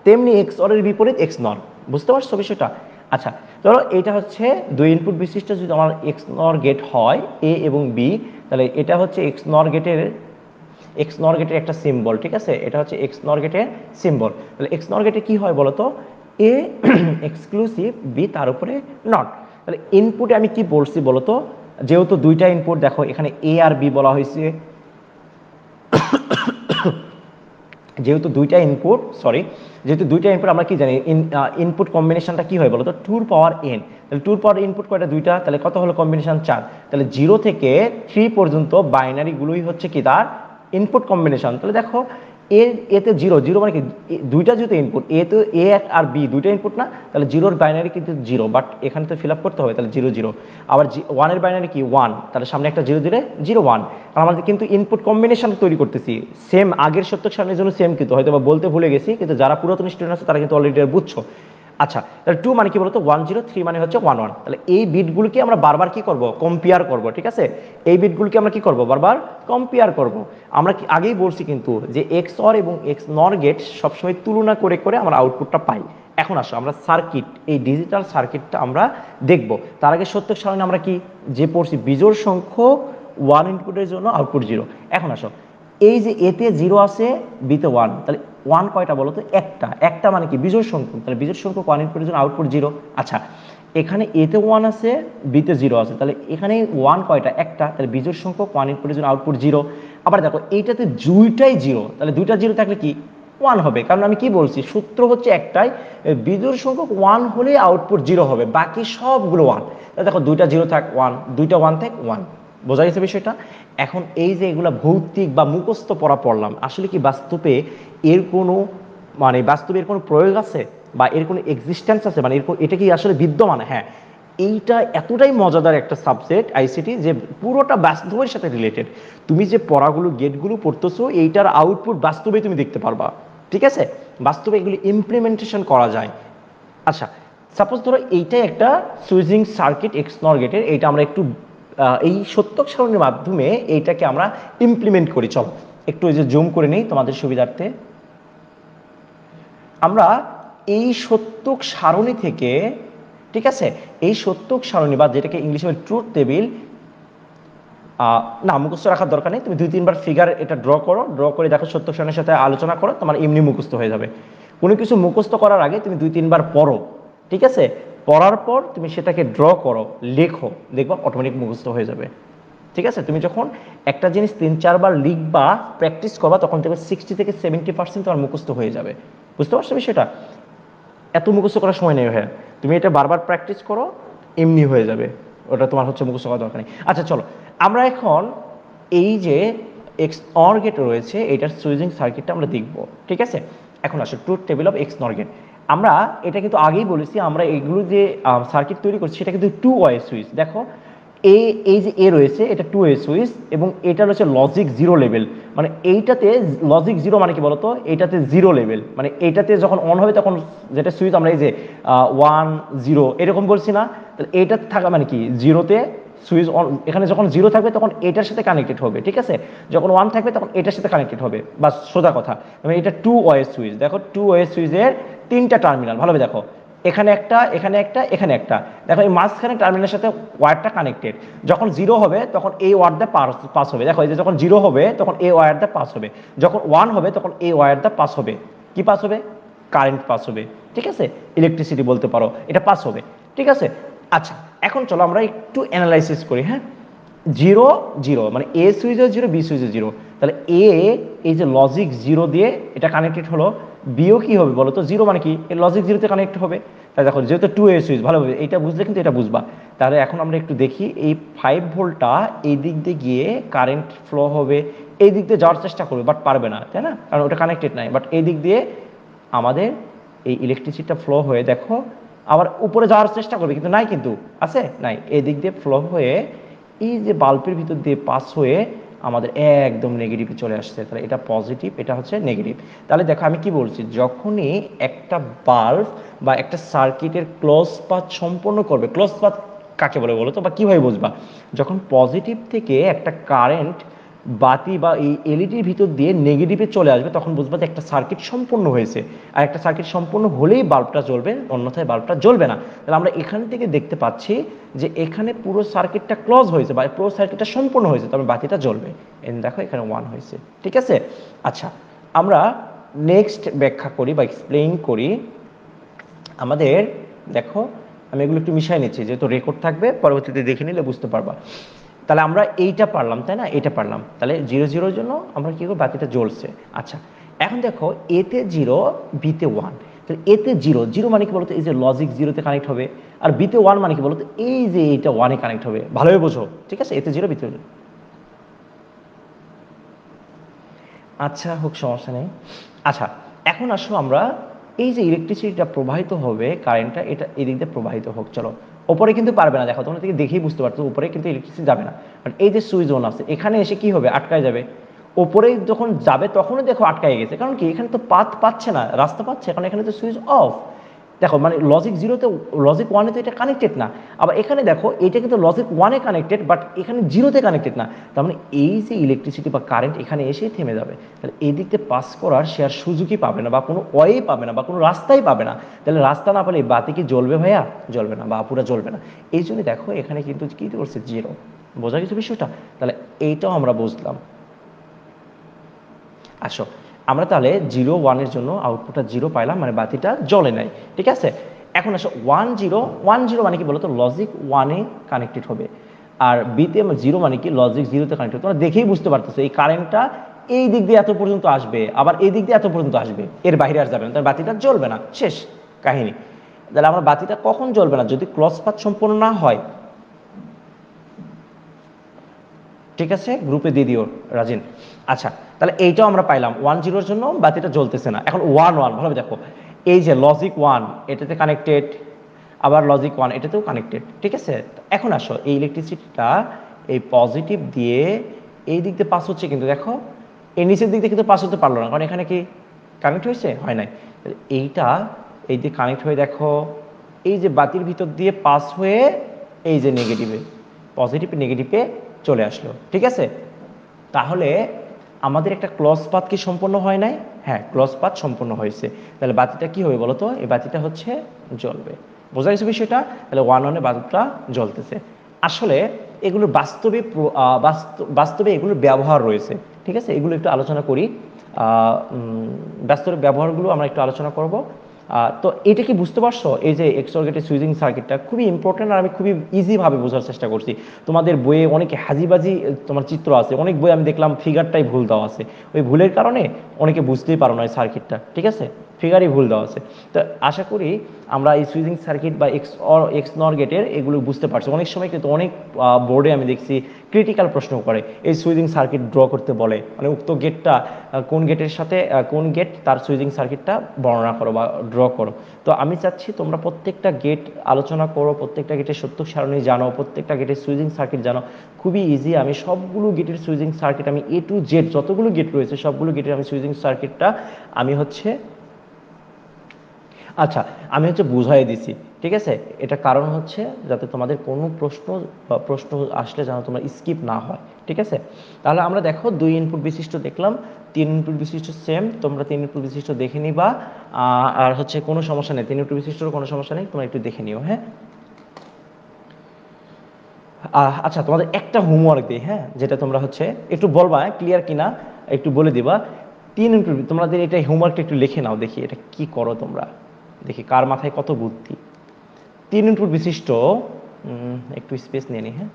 তেমনি এক্স অরের বিপরীত এক্স নর বুঝতে পারছো বিষয়টা আচ্ছা ধরো এটা হচ্ছে দুই ইনপুট বিশিষ্ট যদি আমার এক্স নর গেট হয় এ এবং বি তাহলে এটা হচ্ছে এক্স নর গেটের এক্স নর গেটের একটা সিম্বল ঠিক আছে এটা হচ্ছে এক্স নর গেটের সিম্বল তাহলে এক্স নর গেটে কি হয় বলতো এ এক্সক্লুসিভ বি তার উপরে নট তাহলে ইনপুটে আমি কি বলছি বলতো যেহেতু দুইটা ইনপুট দেখো এখানে এ আর বি বলা হয়েছে যেহেতু দুইটা ইনপুট সরি যেহেতু দুইটা ইনপুট আমরা কি জানি ইনপুট কম্বিনেশনটা কি হয় বলো তো টুর পাওয়ার এন তাহলে টুর পাওয়ার ইনপুট কয়টা দুইটা তাহলে কত হলো কম্বিনেশন চার তাহলে জিরো থেকে থ্রি পর্যন্ত বাইনারিগুলোই হচ্ছে কি তার ইনপুট কম্বিনেশন তাহলে দেখো এ এতে জিরো জিরো মানে কি দুইটা যেহেতু ইনপুট এ তো এ আর বি দুইটা ইনপুট না তাহলে জিরোর বাইনারি কিন্তু জিরো বাট এখানে তো ফিল আপ করতে হবে তাহলে জিরো জিরো আবার ওয়ানের বাইনারি কি ওয়ান তাহলে সামনে একটা জিরো দিলে জিরো ওয়ান আর আমাদের কিন্তু ইনপুট কম্বিনেশন তৈরি করতেছি সেম আগের সত্যক সামনের জন্য সেম কিন্তু হয়তো বা বলতে ভুলে গেছি কিন্তু যারা পুরাতন স্টুডেন্ট আছে তারা কিন্তু অলরেডি বুঝছো আচ্ছা তাহলে টু মানে কি বলতো ওয়ান জিরো থ্রি মানে হচ্ছে ওয়ান ওয়ান তাহলে এই বিটগুলোকে আমরা বারবার কি করব কম্পেয়ার করব ঠিক আছে এই বিটগুলোকে আমরা কি করব বারবার কম্পেয়ার করব আমরা কি আগেই বলছি কিন্তু যে এক্স অর এবং এক্স নর গেট সবসময় তুলনা করে করে আমরা আউটপুটটা পাই এখন আসো আমরা সার্কিট এই ডিজিটাল সার্কিটটা আমরা দেখব তার আগে সত্য সারণে আমরা কি যে পড়ছি বিজোড় সংখ্যক ওয়ান ইনপুটের জন্য আউটপুট জিরো এখন আসো এই যে এতে জিরো আছে বিতে ওয়ান তাহলে ওয়ান কয়টা বলো তো একটা একটা মানে কি বিজয় সংখ্যক তাহলে বিজয় সংখ্যক ওয়ান ইনপুট জন্য আউটপুট জিরো আচ্ছা এখানে এতে ওয়ান আছে বিতে জিরো আছে তাহলে এখানে ওয়ান কয়টা একটা তাহলে বিজয় সংখ্যক ওয়ান ইনপুটের জন্য আউটপুট জিরো আবার দেখো এইটাতে দুইটাই জিরো তাহলে দুইটা জিরো থাকলে কি ওয়ান হবে কারণ আমি কি বলছি সূত্র হচ্ছে একটাই বিজোড় সংখ্যক ওয়ান হলে আউটপুট জিরো হবে বাকি সবগুলো ওয়ান দেখো দুইটা জিরো থাক ওয়ান দুইটা ওয়ান থাক ওয়ান বোঝা গেছে বিষয়টা এখন এই যে এগুলো ভৌতিক বা মুখস্থ পড়া পড়লাম আসলে কি বাস্তবে এর কোনো মানে বাস্তবে এর কোনো প্রয়োগ আছে বা এর কোনো এক্সিস্টেন্স আছে মানে এর এটা কি আসলে বিদ্যমান হ্যাঁ এইটা এতটাই মজাদার একটা সাবজেক্ট আইসিটি যে পুরোটা বাস্তবের সাথে রিলেটেড তুমি যে পড়াগুলো গেটগুলো পড়তেছো এইটার আউটপুট বাস্তবে তুমি দেখতে পারবা ঠিক আছে বাস্তবে এগুলি ইমপ্লিমেন্টেশন করা যায় আচ্ছা সাপোজ ধরো এইটাই একটা সুইজিং সার্কিট এক্সনর গেটের এইটা আমরা একটু এই সত্য সারণের মাধ্যমে এইটাকে আমরা ইমপ্লিমেন্ট করি চলো একটু এই যে জুম করে নেই তোমাদের সুবিধার্থে আমরা এই সত্যক সারণী থেকে ঠিক আছে এই সত্যক সারণী বা যেটাকে ইংলিশে ট্রুথ টেবিল না মুখস্থ রাখার দরকার নেই তুমি দুই তিনবার ফিগার এটা ড্র করো ড্র করে দেখো সত্য সারণীর সাথে আলোচনা করো তোমার এমনি মুখস্থ হয়ে যাবে কোনো কিছু মুখস্থ করার আগে তুমি দুই তিনবার পড়ো ঠিক আছে পড়ার পর তুমি সেটাকে ড্র করো লেখো দেখবা অটোমেটিক মুখস্থ হয়ে যাবে ঠিক আছে তুমি যখন একটা জিনিস তিন চারবার লিখবা প্র্যাকটিস করবা তখন দেখবে সিক্সটি থেকে সেভেন্টি পার্সেন্ট তোমার মুখস্থ হয়ে যাবে বুঝতে পারছো সেটা এত মুখস্থ করার সময় নেই হ্যাঁ তুমি এটা বারবার প্র্যাকটিস করো এমনি হয়ে যাবে ওটা তোমার হচ্ছে মুখস্থ করার দরকার নেই আচ্ছা চলো আমরা এখন এই যে এক্স নর গেট রয়েছে এটার সুইজিং সার্কিটটা আমরা দেখবো ঠিক আছে এখন আসো truth table of X nor gate আমরা এটা কিন্তু আগেই বলেছি আমরা এগুলো যে সার্কিট তৈরি করছি সেটা কিন্তু টু ওয়ে সুইচ দেখো এ এই যে এ রয়েছে এটা টু ওয়ে সুইচ এবং এটা রয়েছে লজিক জিরো লেভেল মানে এইটাতে লজিক জিরো মানে কি বলতো এইটাতে জিরো লেভেল মানে এইটাতে যখন অন হবে তখন যেটা সুইচ আমরা এই যে ওয়ান জিরো এরকম বলছি না তাহলে এইটাতে থাকা মানে কি জিরোতে সুইচ অন এখানে যখন জিরো থাকবে তখন এটার সাথে কানেক্টেড হবে ঠিক আছে যখন ওয়ান থাকবে তখন এটার সাথে কানেক্টেড হবে বা সোজা কথা মানে এটা টু ওয়ে সুইচ দেখো টু ওয়ে সুইচের তিনটা টার্মিনাল ভালোভাবে দেখো এখানে একটা এখানে একটা এখানে একটা দেখো এই মাঝখানে টার্মিনালের সাথে ওয়ারটা কানেক্টেড যখন জিরো হবে তখন এই ওয়ারটা পাস হবে দেখো এই যে যখন জিরো হবে তখন এই ওয়ারটা পাস হবে যখন ওয়ান হবে তখন এই ওয়ারটা পাস হবে কি পাস হবে কারেন্ট পাস হবে ঠিক আছে ইলেকট্রিসিটি বলতে পারো এটা পাস হবে ঠিক আছে আচ্ছা এখন চলো আমরা একটু অ্যানালাইসিস করি হ্যাঁ জিরো জিরো মানে এ সুইচও জিরো বি সুইচও জিরো তাহলে এ এই যে লজিক জিরো দিয়ে এটা কানেক্টেড হলো বিও কি হবে বলো তো জিরো মানে কি এর লজিক জিরোতে কানেক্ট হবে তাই দেখো যেহেতু টু এ সুইচ ভালোভাবে এটা বুঝলে কিন্তু এটা বুঝবা তাহলে এখন আমরা একটু দেখি এই ফাইভ ভোল্টটা এই দিক দিয়ে গিয়ে কারেন্ট ফ্লো হবে এই দিক দিয়ে যাওয়ার চেষ্টা করবে বাট পারবে না তাই না কারণ ওটা কানেক্টেড নাই বাট এই দিক দিয়ে আমাদের এই ইলেকট্রিসিটিটা ফ্লো হয়ে দেখো আবার উপরে যাওয়ার চেষ্টা করবে কিন্তু নাই কিন্তু আছে নাই এই দিক দিয়ে ফ্লো হয়ে এই যে বাল্বের ভিতর দিয়ে পাস হয়ে আমাদের একদম নেগেটিভে চলে আসছে তাহলে এটা পজিটিভ এটা হচ্ছে নেগেটিভ তাহলে দেখো আমি কি বলছি যখনই একটা বাল্ব বা একটা সার্কিটের ক্লোজ পাথ সম্পন্ন করবে ক্লোজ পাথ কাকে বলে বলো তো বা কীভাবে বুঝবা যখন পজিটিভ থেকে একটা কারেন্ট বাতি বা এই এলইডির ভিতর দিয়ে নেগেটিভে চলে আসবে তখন বুঝবে যে একটা সার্কিট সম্পূর্ণ হয়েছে আর একটা সার্কিট সম্পূর্ণ হলেই বাল্বটা জ্বলবে অন্যথায় বাল্বটা জ্বলবে না তাহলে আমরা এখান থেকে দেখতে পাচ্ছি যে এখানে পুরো সার্কিটটা ক্লোজ হয়েছে বা পুরো সার্কিটটা সম্পূর্ণ হয়েছে তবে বাতিটা জ্বলবে এন দেখো এখানে ওয়ান হয়েছে ঠিক আছে আচ্ছা আমরা নেক্সট ব্যাখ্যা করি বা এক্সপ্লেইন করি আমাদের দেখো আমি এগুলো একটু মিশাই নিচ্ছি যেহেতু রেকর্ড থাকবে পরবর্তীতে দেখে নিলে বুঝতে পারবা তাহলে আমরা এইটা পারলাম তাই না এটা পারলাম তাহলে জিরো জিরোর জন্য আমরা কি করবো বাকিটা জ্বলছে আচ্ছা এখন দেখো এতে জিরো বিতে ওয়ান তাহলে এতে জিরো জিরো মানে কি বলতো এই যে লজিক জিরোতে কানেক্ট হবে আর বিতে ওয়ান মানে কি বলতো এই যে এইটা ওয়ানে কানেক্ট হবে ভালোভাবে বোঝো ঠিক আছে এতে জিরো বিতে আচ্ছা হোক সমস্যা নেই আচ্ছা এখন আসো আমরা এই যে ইলেকট্রিসিটিটা প্রবাহিত হবে কারেন্টটা এটা এদিক দিয়ে প্রবাহিত হোক চলো ওপরে কিন্তু পারবে না দেখো তোমরা থেকে দেখেই বুঝতে পারছো উপরে কিন্তু ইলেকট্রিসিটি যাবে না বাট এই যে সুইচ ওন আছে এখানে এসে কি হবে আটকায় যাবে ওপরে যখন যাবে তখনও দেখো আটকায় গেছে কারণ কি এখানে তো পাত পাচ্ছে না রাস্তা পাচ্ছে কারণ এখানে তো সুইচ অফ দেখো মানে লজিক জিরোতে লজিক ওয়ানে তো এটা কানেক্টেড না আবার এখানে দেখো এটা কিন্তু লজিক ওয়ানে কানেক্টেড বাট এখানে জিরোতে কানেক্টেড না তার মানে এই যে ইলেকট্রিসিটি বা কারেন্ট এখানে এসেই থেমে যাবে তাহলে এই দিকতে পাস করার সে আর সুযোগই পাবে না বা কোনো ওয়েই পাবে না বা কোনো রাস্তাই পাবে না তাহলে রাস্তা না পেলে বাতি কি জ্বলবে ভাইয়া জ্বলবে না বা পুরা জ্বলবে না এই জন্য দেখো এখানে কিন্তু কী করছে জিরো বোঝা গেছে বিষয়টা তাহলে এইটাও আমরা বুঝলাম আসো আমরা তাহলে জিরো ওয়ানের জন্য আউটপুটটা জিরো পাইলাম মানে বাতিটা জলে নাই ঠিক আছে এখন আসো ওয়ান জিরো ওয়ান জিরো মানে কি বলতো লজিক ওয়ানে কানেক্টেড হবে আর বিতে জিরো মানে কি লজিক জিরোতে কানেক্টেড তোমরা দেখেই বুঝতে পারতেছো এই কারেন্টটা এই দিক দিয়ে এত পর্যন্ত আসবে আবার এই দিক দিয়ে এত পর্যন্ত আসবে এর বাইরে আর যাবে না তাহলে বাতিটা জ্বলবে না শেষ কাহিনী তাহলে আমার বাতিটা কখন জ্বলবে না যদি ক্লস পাত সম্পূর্ণ না হয় ঠিক আছে গ্রুপে দিয়ে দিও রাজিন আচ্ছা তাহলে এইটাও আমরা পাইলাম ওয়ান জিরোর জন্য বাতিটা জ্বলতেছে না এখন ওয়ান ওয়ান ভালোভাবে দেখো এই যে লজিক ওয়ান এটাতে কানেক্টেড আবার লজিক ওয়ান এটাতেও কানেক্টেড ঠিক আছে এখন আসো এই ইলেকট্রিসিটিটা এই পজিটিভ দিয়ে এই দিক দিয়ে পাস হচ্ছে কিন্তু দেখো এই নিচের দিক দিয়ে কিন্তু পাস হতে পারলো না কারণ এখানে কি কানেক্ট হয়েছে হয় নাই এইটা এই দিয়ে কানেক্ট হয়ে দেখো এই যে বাতির ভিতর দিয়ে পাস হয়ে এই যে নেগেটিভে পজিটিভ নেগেটিভে চলে আসলো ঠিক আছে তাহলে আমাদের একটা ক্লস পাত কি সম্পন্ন হয় নাই হ্যাঁ ক্লস পাত সম্পন্ন হয়েছে তাহলে বাতিটা কি হবে বলতো এই বাতিটা হচ্ছে জ্বলবে বোঝা গেছে বিষয়টা তাহলে ওয়ান ওয়ানে বাতিটা জ্বলতেছে আসলে এগুলোর বাস্তবে বাস্তবে এগুলোর ব্যবহার রয়েছে ঠিক আছে এগুলো একটু আলোচনা করি বাস্তবের ব্যবহারগুলো আমরা একটু আলোচনা করব তো এটা কি বুঝতে পারছো এই যে এক্সর গেটের সার্কিটটা খুবই ইম্পর্টেন্ট আর আমি খুবই ইজিভাবে বোঝার চেষ্টা করছি তোমাদের বইয়ে অনেক হাজিবাজি তোমার চিত্র আছে অনেক বই আমি দেখলাম ফিগারটাই ভুল দেওয়া আছে ওই ভুলের কারণে অনেকে বুঝতেই পারো না এই সার্কিটটা ঠিক আছে ফিগারই ভুল দেওয়া আছে তো আশা করি আমরা এই সুইজিং সার্কিট বা এক্স অর এক্স নর গেটের এগুলো বুঝতে পারছি অনেক সময় কিন্তু অনেক বোর্ডে আমি দেখছি ক্রিটিক্যাল প্রশ্ন করে এই সুইজিং সার্কিট ড্র করতে বলে মানে উক্ত গেটটা কোন গেটের সাথে কোন গেট তার সুইজিং সার্কিটটা বর্ণনা করো বা ড্র করো তো আমি চাচ্ছি তোমরা প্রত্যেকটা গেট আলোচনা করো প্রত্যেকটা গেটের সত্য সারণী জানো প্রত্যেকটা গেটের সুইজিং সার্কিট জানো খুবই ইজি আমি সবগুলো গেটের সুইজিং সার্কিট আমি এ টু জেড যতগুলো গেট রয়েছে সবগুলো গেটের আমি সুইজিং সার্কিটটা আমি হচ্ছে আচ্ছা আমি হচ্ছে বুঝাই দিছি ঠিক আছে এটা কারণ হচ্ছে যাতে তোমাদের কোনো প্রশ্ন বা প্রশ্ন আসলে যেন তোমরা স্কিপ না হয় ঠিক আছে তাহলে আমরা দেখো দুই ইনপুট বিশিষ্ট দেখলাম তিন ইনপুট বিশিষ্ট সেম তোমরা তিন ইনপুট বিশিষ্ট দেখে নিবা আর হচ্ছে কোনো সমস্যা নেই তিন ইনপুট বিশিষ্টর কোনো সমস্যা নেই তোমরা একটু দেখে নিও হ্যাঁ আচ্ছা তোমাদের একটা হোমওয়ার্ক দিই হ্যাঁ যেটা তোমরা হচ্ছে একটু বলবা ক্লিয়ার কিনা একটু বলে দিবা তিন ইনপুট তোমাদের এটা হোমওয়ার্কটা একটু লিখে নাও দেখি এটা কি করো তোমরা দেখি কার মাথায় কত বুদ্ধি তিন ইনপুট বিশিষ্ট একটু স্পেস নিয়ে নি হ্যাঁ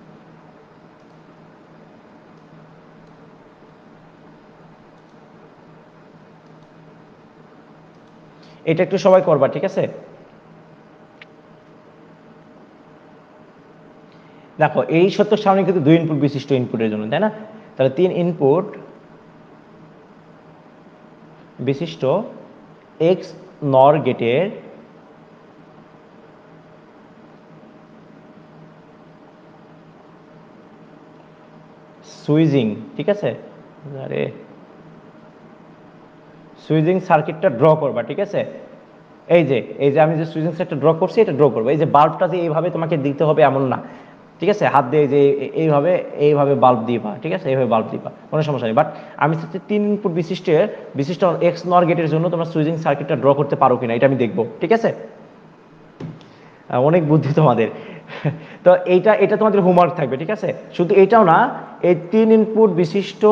এটা একটু সবাই করবা ঠিক আছে দেখো এই সত্য সামনে কিন্তু দুই ইনপুট বিশিষ্ট ইনপুটের জন্য তাই না তাহলে তিন ইনপুট বিশিষ্ট এক্স নর গেটের সুইজিং ঠিক আছে আরে সুইজিং সার্কিটটা ড্র করবা ঠিক আছে এই যে এই যে আমি যে সুইজিং সার্কিটটা ড্র করছি এটা ড্র করবো এই যে বাল্বটা যে এইভাবে তোমাকে দিতে হবে এমন না ঠিক আছে হাত দিয়ে যে এইভাবে এইভাবে বাল্ব দিবা ঠিক আছে এইভাবে বাল্ব দিবা কোনো সমস্যা নেই বাট আমি চাচ্ছি তিন ইনপুট বিশিষ্ট বিশিষ্ট এক্স নর গেটের জন্য তোমরা সুইজিং সার্কিটটা ড্র করতে পারো কিনা এটা আমি দেখবো ঠিক আছে অনেক বুদ্ধি তোমাদের তো এইটা এটা তোমাদের হোমওয়ার্ক থাকবে ঠিক আছে শুধু এটাও না এই তিন ইনপুট বিশিষ্ট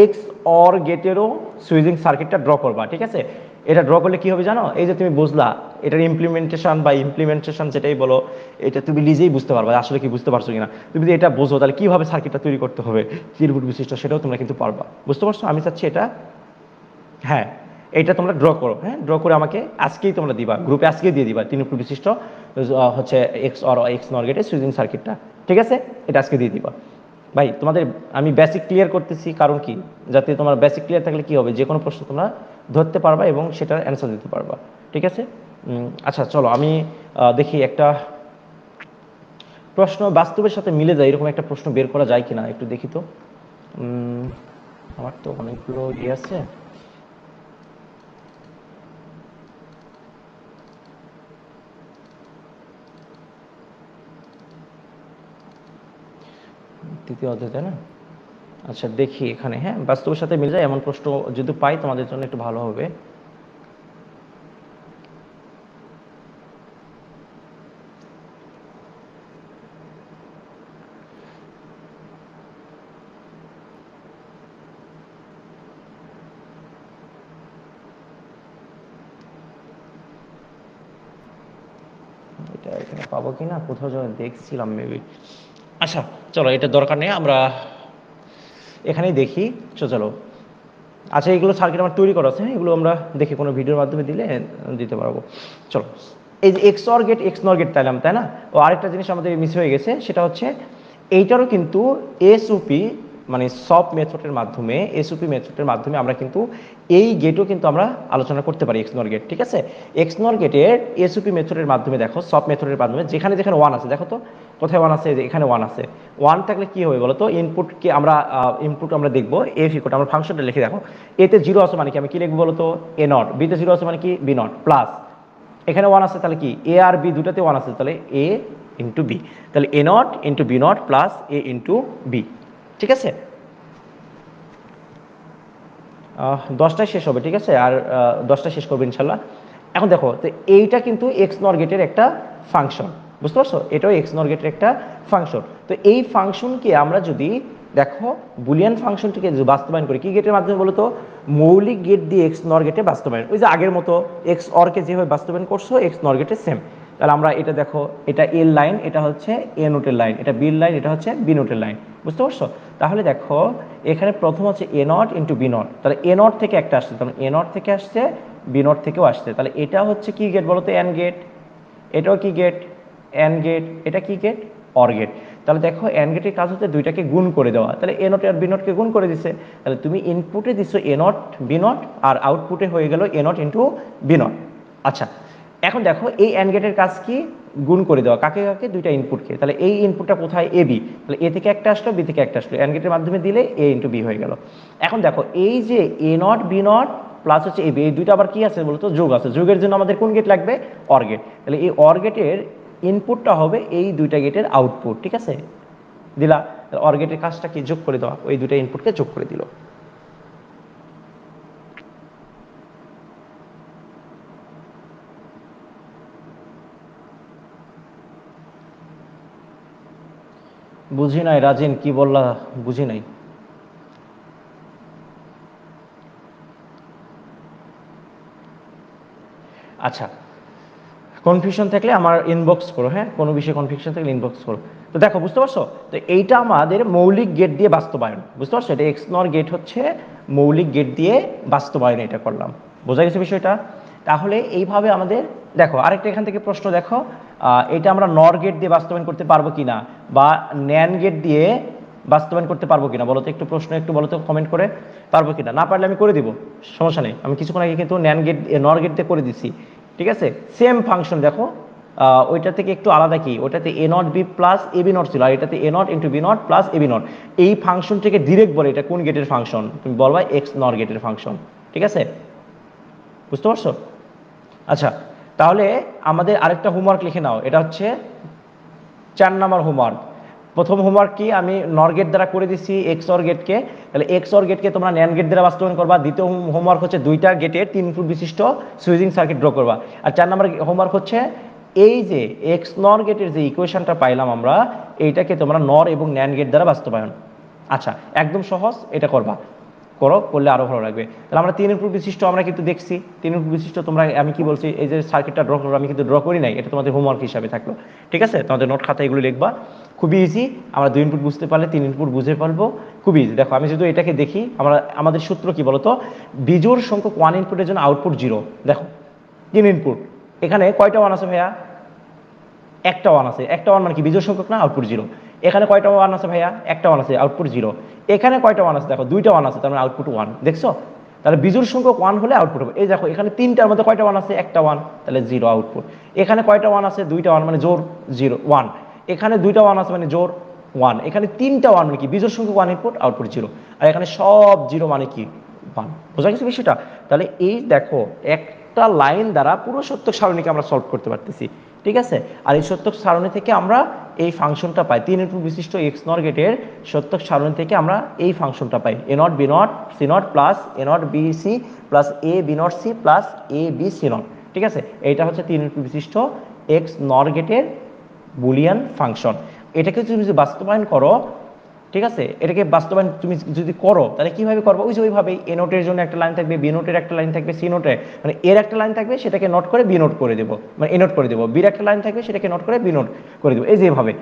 এক্স অর গেটেরও সুইজিং সার্কিটটা ড্র করবা ঠিক আছে এটা ড্র করলে কি হবে জানো এই যে তুমি বুঝলা এটার ইমপ্লিমেন্টেশন বা ইমপ্লিমেন্টেশন যেটাই বলো এটা তুমি নিজেই বুঝতে পারবা আসলে কি বুঝতে পারছো কিনা তুমি যদি এটা বোঝো তাহলে কীভাবে সার্কিটটা তৈরি করতে হবে চিরভুট বিশিষ্ট সেটাও তোমরা কিন্তু পারবা বুঝতে পারছো আমি চাচ্ছি এটা হ্যাঁ এটা তোমরা ড্র করো হ্যাঁ ড্র করে আমাকে আজকেই তোমরা দিবা গ্রুপে আজকেই দিয়ে দিবা তিন ফুট বিশিষ্ট হচ্ছে এক্স অর এক্স নর্গেটের সুইজিং সার্কিটটা ঠিক আছে এটা আজকে দিয়ে দিবা ভাই তোমাদের আমি বেসিক ক্লিয়ার করতেছি কারণ কি যাতে তোমার বেসিক ক্লিয়ার থাকলে কি হবে যে কোনো প্রশ্ন তোমরা ধরতে পারবা এবং সেটার অ্যান্সার দিতে পারবা ঠিক আছে আচ্ছা চলো আমি দেখি একটা প্রশ্ন বাস্তবের সাথে মিলে যায় এরকম একটা প্রশ্ন বের করা যায় কিনা একটু দেখি তো আমার তো অনেকগুলো ইয়ে আছে তৃতীয় অধ্যায় তাই না আচ্ছা দেখি এখানে হ্যাঁ বাস্তবের সাথে মিল যায় এমন প্রশ্ন যদি পাই তোমাদের জন্য একটু ভালো হবে এটা এখানে পাবো কিনা কোথাও যেন দেখছিলাম মেবি আচ্ছা চলো এটা দরকার নেই আমরা এখানেই দেখি চো চলো আচ্ছা এগুলো সার্কিট আমার তৈরি করা আছে হ্যাঁ? এগুলো আমরা দেখি কোনো ভিডিওর মাধ্যমে দিলে হ্যাঁ, দিতে পারবো চলো এই যে X or gate X nor gate তাইলাম তাই না ও আরেকটা জিনিস আমাদের মিস হয়ে গেছে সেটা হচ্ছে এইটারও কিন্তু এসওপি মানে সব মেথডের মাধ্যমে এসওপি মেথডের মাধ্যমে আমরা কিন্তু এই গেটও কিন্তু আমরা আলোচনা করতে পারি এক্সনর গেট ঠিক আছে এক্সনর গেটের এসওপি মেথডের মাধ্যমে দেখো সব মেথডের মাধ্যমে যেখানে যেখানে ওয়ান আছে দেখো তো কোথায় ওয়ান আছে যে এখানে ওয়ান আছে ওয়ান থাকলে কি হবে বলো তো ইনপুটকে আমরা ইনপুট আমরা দেখবো ফি কোট আমরা ফাংশনটা লিখে দেখো এতে জিরো আছে মানে কি আমি কি লিখবো বলো তো এ নট বিতে জিরো আছে মানে কি বি নট প্লাস এখানে ওয়ান আছে তাহলে কি এ আর বি দুটাতে ওয়ান আছে তাহলে এ ইন্টু বি তাহলে A not into B not plus A into B ঠিক আছে দশটায় শেষ হবে ঠিক আছে আর দশটায় শেষ করবে ইনশাল্লাহ এখন দেখো তো এইটা কিন্তু এক্স নর গেটের একটা ফাংশন বুঝতে পারছো এটাও এক্স নর গেটের একটা ফাংশন তো এই ফাংশনকে আমরা যদি দেখো বুলিয়ান ফাংশনটিকে বাস্তবায়ন করি কি গেটের মাধ্যমে বলো তো মৌলিক গেট দিয়ে এক্স নর গেটে বাস্তবায়ন ওই যে আগের মতো এক্স অরকে যেভাবে বাস্তবায়ন করছো এক্স নর গেটে সেম তাহলে আমরা এটা দেখো এটা এল লাইন এটা হচ্ছে এ নোটের লাইন এটা বিল লাইন এটা হচ্ছে বি নোটের লাইন বুঝতে পারছো তাহলে দেখো এখানে প্রথম হচ্ছে A not into B not তাহলে এ নট থেকে একটা আসছে তাহলে এ নট থেকে আসছে বি নট থেকেও আসছে তাহলে এটা হচ্ছে কি গেট বলো তো এন গেট এটাও কি গেট অ্যান গেট এটা কি গেট অর গেট তাহলে দেখো অ্যান গেটের কাজ হচ্ছে দুইটাকে গুণ করে দেওয়া তাহলে এ নট আর বি নটকে গুণ করে দিছে তাহলে তুমি ইনপুটে দিছো এ নট বি নট আর আউটপুটে হয়ে গেল A not into B not আচ্ছা এখন দেখো এই অ্যান গেটের কাজ কি গুণ করে দেওয়া কাকে কাকে দুইটা ইনপুটকে তাহলে এই ইনপুটটা কোথায় এ বি তাহলে এ থেকে একটা আসলো বি থেকে একটা আসলো অ্যান গেটের মাধ্যমে দিলে এ ইন্টু বি হয়ে গেল এখন দেখো এই যে A not B not plus হচ্ছে এ বি এই দুইটা আবার কি আছে বলতো যোগ আছে যোগের জন্য আমাদের কোন গেট লাগবে অর গেট তাহলে এই অর গেটের ইনপুটটা হবে এই দুইটা গেটের আউটপুট ঠিক আছে দিলা অর গেটের কাজটা কি যোগ করে দেওয়া ওই দুইটা ইনপুটকে যোগ করে দিল বুঝি নাই রাজেন কি বললা বুঝি নাই আচ্ছা কনফিউশন থাকলে আমার ইনবক্স করো হ্যাঁ কোনো বিষয়ে কনফিউশন থাকলে ইনবক্স করো তো দেখো বুঝতে পারছো তো এইটা আমাদের মৌলিক গেট দিয়ে বাস্তবায়ন বুঝতে পারছো এটা এক্সনর গেট হচ্ছে মৌলিক গেট দিয়ে বাস্তবায়ন এটা করলাম বোঝা গেছে বিষয়টা তাহলে এইভাবে আমাদের দেখো আরেকটা এখান থেকে প্রশ্ন দেখো এটা আমরা নর গেট দিয়ে বাস্তবায়ন করতে পারবো কি না বা ন্যান গেট দিয়ে বাস্তবায়ন করতে পারবো কিনা বলতো একটু প্রশ্ন একটু বলতো কমেন্ট করে পারবো কিনা না পারলে আমি করে দিব সমস্যা নেই আমি কিছুক্ষণ আগে কিন্তু ন্যান গেট নর গেট দিয়ে করে দিছি ঠিক আছে সেম ফাংশন দেখো ওইটা থেকে একটু আলাদা কি ওটাতে A not B plus A B not ছিল আর এটাতে A not into B not plus A B not এই থেকে ডিরেক্ট বলে এটা কোন গেটের ফাংশন তুমি বলবা এক্স নট গেটের ফাংশন ঠিক আছে বুঝতে পারছো আচ্ছা তাহলে আমাদের আরেকটা হোমওয়ার্ক লিখে নাও এটা হচ্ছে চার নাম্বার হোমওয়ার্ক প্রথম হোমওয়ার্ক কি আমি নরগেট দ্বারা করে দিছি এক্স অর গেটকে তাহলে এক্স অর গেটকে তোমরা ন্যান গেট দ্বারা বাস্তবায়ন করবা দ্বিতীয় হোমওয়ার্ক হচ্ছে দুইটা গেটের তিন ফুট বিশিষ্ট সুইজিং সার্কিট ড্র করবা আর চার নম্বর হোমওয়ার্ক হচ্ছে এই যে এক্স নর গেটের যে ইকুয়েশনটা পাইলাম আমরা এইটাকে তোমরা নর এবং ন্যান গেট দ্বারা বাস্তবায়ন আচ্ছা একদম সহজ এটা করবা করো করলে আরও ভালো লাগবে তাহলে আমরা তিন ইনপুট বিশিষ্ট আমরা কিন্তু দেখছি তিন ইনপুট বিশিষ্ট তোমরা আমি কি বলছি এই যে সার্কিটটা ড্র করবো আমি কিন্তু ড্র করি নাই এটা তোমাদের হোমওয়ার্ক হিসাবে থাকলো ঠিক আছে তোমাদের নোট খাতা এগুলো লিখবা খুবই ইজি আমরা দুই ইনপুট বুঝতে পারলে তিন ইনপুট বুঝে পারবো খুবই ইজি দেখো আমি যদি এটাকে দেখি আমরা আমাদের সূত্র কি বলতো বিজোর সংখ্যক ওয়ান ইনপুটের জন্য আউটপুট জিরো দেখো তিন ইনপুট এখানে কয়টা ওয়ান আছে ভাইয়া একটা ওয়ান আছে একটা ওয়ান মানে কি বিজোর সংখ্যক না আউটপুট জিরো এখানে কয়টা ওয়ান আছে ভাইয়া একটা ওয়ান আছে আউটপুট জিরো এখানে কয়টা ওয়ান আছে দেখো দুইটা ওয়ান আছে তার মানে আউটপুট ওয়ান দেখছো তাহলে বিজুর সংখ্যক ওয়ান হলে আউটপুট হবে এই দেখো এখানে তিনটার মধ্যে কয়টা ওয়ান আছে একটা ওয়ান তাহলে জিরো আউটপুট এখানে কয়টা ওয়ান আছে দুইটা ওয়ান মানে জোর জিরো ওয়ান এখানে দুইটা ওয়ান আছে মানে জোর ওয়ান এখানে তিনটা ওয়ান মানে কি বিজুর সংখ্যক ওয়ান ইনপুট আউটপুট জিরো আর এখানে সব জিরো মানে কি ওয়ান বোঝা গেছে বিষয়টা তাহলে এই দেখো একটা লাইন দ্বারা পুরো সত্যক সারণীকে আমরা সলভ করতে পারতেছি ঠিক আছে আর এই সত্যক সারণী থেকে আমরা এই ফাংশনটা পাই তিন ইনপুট বিশিষ্ট এক্স নট গেটের সত্যক সারণী থেকে আমরা এই ফাংশনটা পাই A not B not C not plus A not B C plus A B not C plus A B C not ঠিক আছে এইটা হচ্ছে তিন ইনপুট বিশিষ্ট এক্স নট গেটের বুলিয়ান ফাংশন এটাকে তুমি যদি বাস্তবায়ন করো ঠিক আছে এটাকে বাস্তবায়ন তুমি যদি করো তাহলে কিভাবে করবো ওই যে ওইভাবেই এ নোটের জন্য একটা লাইন থাকবে বি নোটের একটা লাইন থাকবে সি নোটে মানে এর একটা লাইন মানে থাকবে সেটাকে নোট করে বি নোট করে দেবো মানে এ নোট করে দেবো বির একটা লাইন থাকবে সেটাকে নোট করে বি নোট করে দেবো এই যেভাবে